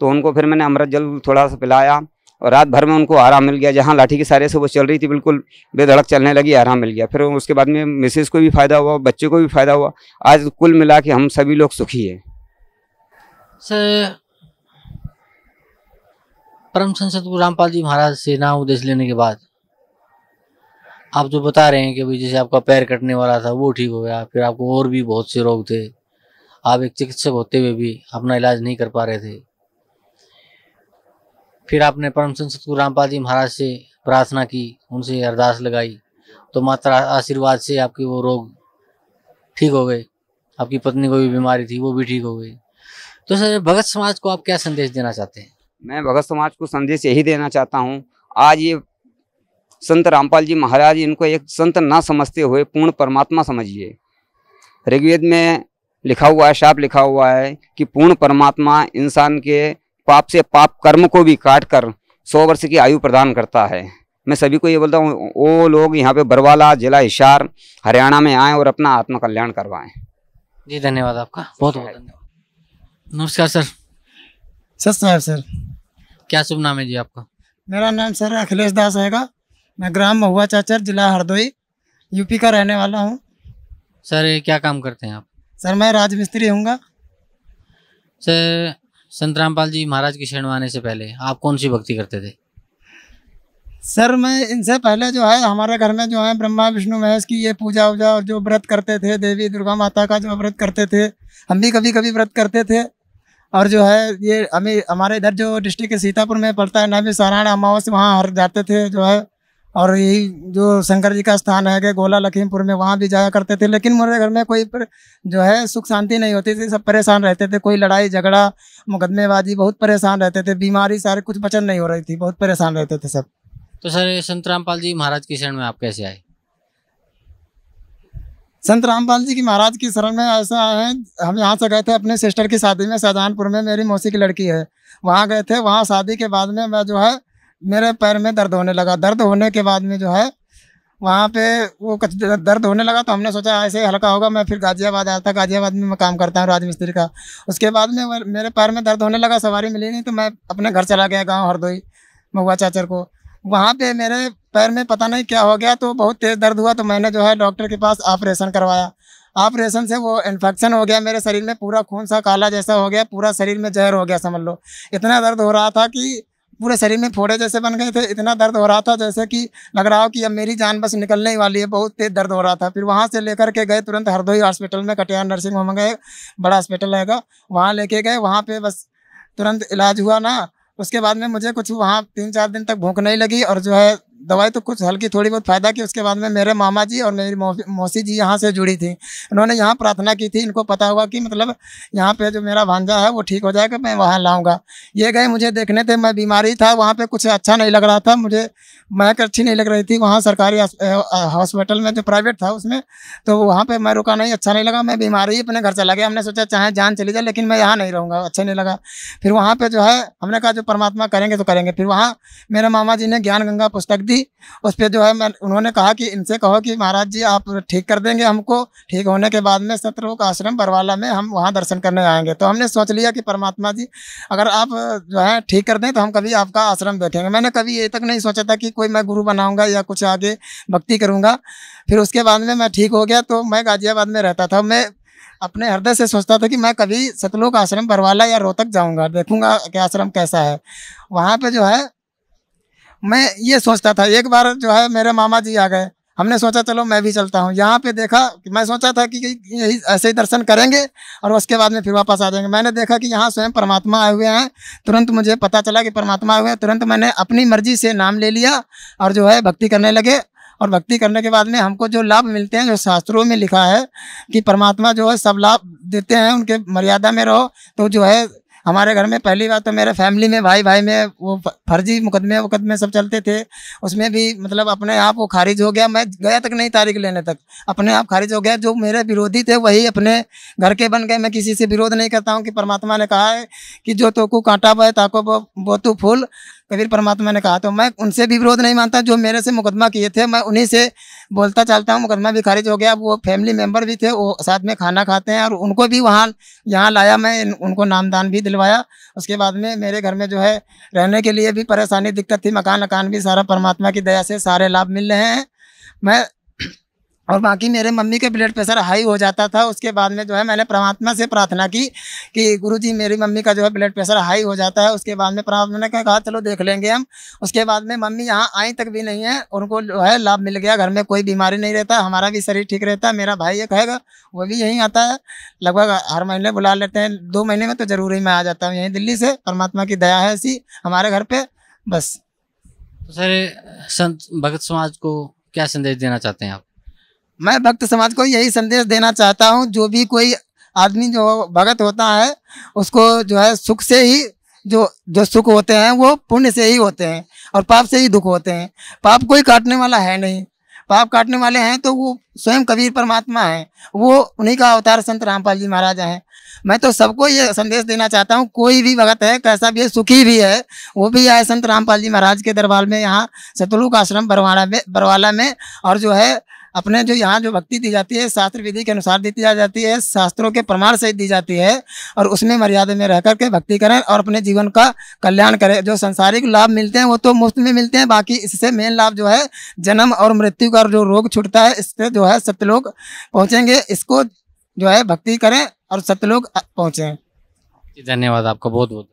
Speaker 3: तो उनको फिर मैंने अमृत जल थोड़ा सा पिलाया और रात भर में उनको आराम मिल गया जहाँ लाठी की सारे से वो चल रही थी बिल्कुल बेधड़क चलने लगी आराम मिल गया फिर उसके बाद में मिसेज को भी फ़ायदा हुआ बच्चे को भी फ़ायदा हुआ आज कुल मिला के हम सभी लोग सुखी हैं
Speaker 4: सर परम संसद गुरु रामपाल जी महाराज से नाम उपदेश लेने के बाद आप जो बता रहे हैं कि भाई जैसे आपका पैर कटने वाला था वो ठीक हो गया फिर आपको और भी बहुत से रोग थे आप एक चिकित्सक होते हुए भी अपना इलाज नहीं कर पा रहे थे फिर आपने परम संत सतगुरु रामपाल जी महाराज से प्रार्थना की उनसे अरदास लगाई तो मात्र आशीर्वाद से आपके वो रोग ठीक हो गए आपकी पत्नी को भी बीमारी थी वो भी ठीक हो गई तो सर भगत समाज को आप क्या संदेश देना चाहते हैं
Speaker 3: मैं भगत समाज को संदेश यही देना चाहता हूँ आज ये संत रामपाल जी महाराज इनको एक संत ना समझते हुए पूर्ण परमात्मा समझिए ऋग्वेद में लिखा हुआ है शाप लिखा हुआ है कि पूर्ण परमात्मा इंसान के पाप से पाप कर्म को भी काट कर सौ वर्ष की आयु प्रदान करता है मैं सभी को ये बोलता हूँ वो लोग यहाँ पे बरवाला जिला हिसार हरियाणा में आएँ और अपना आत्मकल्याण करवाएं
Speaker 4: जी धन्यवाद
Speaker 5: आपका बहुत बहुत धन्यवाद नमस्कार सर सत सर
Speaker 4: क्या शुभ नाम है जी आपका
Speaker 5: मेरा नाम सर अखिलेश दास हैगा मैं ग्राम महुआ चाचर जिला हरदोई यूपी का रहने वाला हूँ
Speaker 4: सर क्या काम करते हैं
Speaker 5: आप सर मैं
Speaker 4: राजमिस्त्री हूँगा सर संत रामपाल जी महाराज की शरण आने से पहले आप कौन सी भक्ति करते थे
Speaker 5: सर मैं इनसे पहले जो है हमारे घर में जो है ब्रह्मा विष्णु महेश की ये पूजा वूजा और जो व्रत करते थे देवी दुर्गा माता का जो व्रत करते थे हम भी कभी कभी व्रत करते थे और जो है ये हमें हमारे इधर जो डिस्ट्रिक्ट सीतापुर में पड़ता है भी सारायण अमावस वहाँ हर जाते थे जो है और यही जो शंकर जी का स्थान है गोला लखीमपुर में वहाँ भी जाया करते थे लेकिन मेरे घर में कोई पर जो है सुख शांति नहीं होती थी सब परेशान रहते थे कोई लड़ाई झगड़ा मुकदमेबाजी बहुत परेशान रहते थे बीमारी सारे कुछ बचन नहीं हो रही थी बहुत परेशान रहते थे सब
Speaker 4: तो सर संत रामपाल जी महाराज की शरण में आप कैसे
Speaker 5: आए संत रामपाल जी की महाराज की शरण में ऐसा है हम यहाँ से गए थे अपने सिस्टर की शादी में शाहजहानपुर में मेरी मौसी की लड़की है वहाँ गए थे वहाँ शादी के बाद में मैं जो है मेरे पैर में दर्द होने लगा दर्द होने के बाद में जो है वहाँ पे वो दर्द होने लगा तो हमने सोचा ऐसे ही हल्का होगा मैं फिर गाजियाबाद आया था गाजियाबाद में मैं काम करता हूँ राजमिस्त्री का उसके बाद में मेरे पैर में दर्द होने लगा सवारी मिली नहीं तो मैं अपने घर चला गया गाँव हरदोई महुआ चाचर को वहाँ पे मेरे पैर में पता नहीं क्या हो गया तो बहुत तेज़ दर्द हुआ तो मैंने जो है डॉक्टर के पास ऑपरेशन करवाया ऑपरेशन से वो इन्फेक्शन हो गया मेरे शरीर में पूरा खून सा काला जैसा हो गया पूरा शरीर में जहर हो गया समझ लो इतना दर्द हो रहा था कि पूरे शरीर में फोड़े जैसे बन गए थे इतना दर्द हो रहा था जैसे कि लग रहा हो कि अब मेरी जान बस निकलने ही वाली है बहुत तेज दर्द हो रहा था फिर वहाँ से लेकर के गए तुरंत हरदोई हॉस्पिटल में कटिहार नर्सिंग होम गए बड़ा हॉस्पिटल रहेगा वहाँ लेके गए वहाँ पे बस तुरंत इलाज हुआ ना उसके बाद में मुझे कुछ वहाँ तीन चार दिन तक भूख नहीं लगी और जो है दवाई तो कुछ हल्की थोड़ी बहुत फ़ायदा की उसके बाद में मेरे मामा जी और मेरी मौसी जी यहाँ से जुड़ी थी उन्होंने यहाँ प्रार्थना की थी इनको पता हुआ कि मतलब यहाँ पे जो मेरा भांजा है वो ठीक हो जाएगा मैं वहाँ लाऊँगा ये गए मुझे देखने थे मैं बीमारी था वहाँ पर कुछ अच्छा नहीं लग रहा था मुझे महक अच्छी नहीं लग रही थी वहाँ सरकारी हॉस्पिटल में जो प्राइवेट था उसमें तो वहाँ पर मैं रुका नहीं अच्छा नहीं लगा मैं बीमारी अपने घर चला गया हमने सोचा चाहे जान चली जाए लेकिन मैं यहाँ नहीं रहूँगा अच्छा नहीं लगा फिर वहाँ पर जो है हमने कहा जो परमात्मा करेंगे तो करेंगे फिर वहाँ मेरे मामा जी ने ज्ञान गंगा पुस्तक दी थी उस पर जो है मैं उन्होंने कहा कि इनसे कहो कि महाराज जी आप ठीक कर देंगे हमको ठीक होने के बाद में का आश्रम बरवाला में हम वहाँ दर्शन करने आएंगे तो हमने सोच लिया कि परमात्मा जी अगर आप जो है ठीक कर दें तो हम कभी आपका आश्रम बैठेंगे मैंने कभी ये तक नहीं सोचा था कि कोई मैं गुरु बनाऊँगा या कुछ आगे भक्ति करूँगा फिर उसके बाद में मैं ठीक हो गया तो मैं गाजियाबाद में रहता था मैं अपने हृदय से सोचता था कि मैं कभी सतलोक आश्रम बरवाला या रोहतक जाऊंगा देखूंगा कि आश्रम कैसा है वहाँ पे जो है मैं ये सोचता था एक बार जो है मेरे मामा जी आ गए हमने सोचा चलो मैं भी चलता हूँ यहाँ पे देखा मैं सोचा था कि यही ऐसे ही दर्शन करेंगे और उसके बाद में फिर वापस आ जाएंगे मैंने देखा कि यहाँ स्वयं परमात्मा आए हुए हैं तुरंत मुझे पता चला कि परमात्मा आए हुए हैं तुरंत मैंने अपनी मर्जी से नाम ले लिया और जो है भक्ति करने लगे और भक्ति करने के बाद में हमको जो लाभ मिलते हैं जो शास्त्रों में लिखा है कि परमात्मा जो है सब लाभ देते हैं उनके मर्यादा में रहो तो जो है हमारे घर में पहली बात तो मेरे फैमिली में भाई भाई में वो फर्जी मुकदमे वकदमे सब चलते थे उसमें भी मतलब अपने आप वो खारिज हो गया मैं गया तक नहीं तारीख लेने तक अपने आप खारिज हो गया जो मेरे विरोधी थे वही अपने घर के बन गए मैं किसी से विरोध नहीं करता हूँ कि परमात्मा ने कहा है कि जो तो को कांटा बह ताको वो तू फूल कबीर तो परमात्मा ने कहा तो मैं उनसे भी विरोध नहीं मानता जो मेरे से मुकदमा किए थे मैं उन्हीं से बोलता चलता हूँ मुकदमा भी खारिज हो गया अब वो फैमिली मेम्बर भी थे वो साथ में खाना खाते हैं और उनको भी वहाँ यहाँ लाया मैं उनको नामदान भी दिलवाया उसके बाद में मेरे घर में जो है रहने के लिए भी परेशानी दिक्कत थी मकान वकान भी सारा परमात्मा की दया से सारे लाभ मिल रहे हैं मैं और बाकी मेरे मम्मी के ब्लड प्रेशर हाई हो जाता था उसके बाद में जो है मैंने परमात्मा से प्रार्थना की कि गुरु जी मेरी मम्मी का जो है ब्लड प्रेशर हाई हो जाता है उसके बाद में परमात्मा ने कहा चलो देख लेंगे हम उसके बाद में मम्मी यहाँ आई तक भी नहीं है उनको जो है लाभ मिल गया घर में कोई बीमारी नहीं रहता हमारा भी शरीर ठीक रहता मेरा भाई एक है वो भी यहीं आता है लगभग हर महीने बुला लेते हैं दो महीने में तो ज़रूर ही मैं आ जाता हूँ यहीं दिल्ली से परमात्मा की दया है ऐसी हमारे घर पर बस तो सर संत भगत समाज को क्या संदेश देना चाहते हैं आप मैं भक्त समाज को यही संदेश देना चाहता हूँ जो भी कोई आदमी जो भगत होता है उसको जो है सुख से ही जो जो सुख होते हैं वो पुण्य से ही होते हैं और पाप से ही दुख होते हैं पाप कोई काटने वाला है नहीं पाप काटने वाले हैं तो वो स्वयं कबीर परमात्मा है वो उन्हीं का अवतार संत रामपाल जी महाराज हैं मैं तो सबको ये संदेश देना चाहता हूँ कोई भी भगत है कैसा भी है सुखी भी है वो भी आए संत रामपाल जी महाराज के दरबार में यहाँ सतलुक आश्रम बरवाड़ा में बरवाला में और जो है अपने जो यहाँ जो भक्ति दी जाती है शास्त्र विधि के अनुसार दी जा जाती है शास्त्रों के प्रमाण सहित दी जाती है और उसमें मर्यादा में रह करके भक्ति करें और अपने जीवन का कल्याण करें जो संसारिक लाभ मिलते हैं वो तो मुफ्त में मिलते हैं बाकी इससे मेन लाभ जो है जन्म और मृत्यु का जो रोग छूटता है इससे जो है लोग पहुँचेंगे इसको जो है भक्ति करें और लोग पहुँचें
Speaker 4: धन्यवाद आपका बहुत बहुत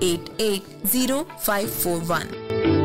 Speaker 1: 880541.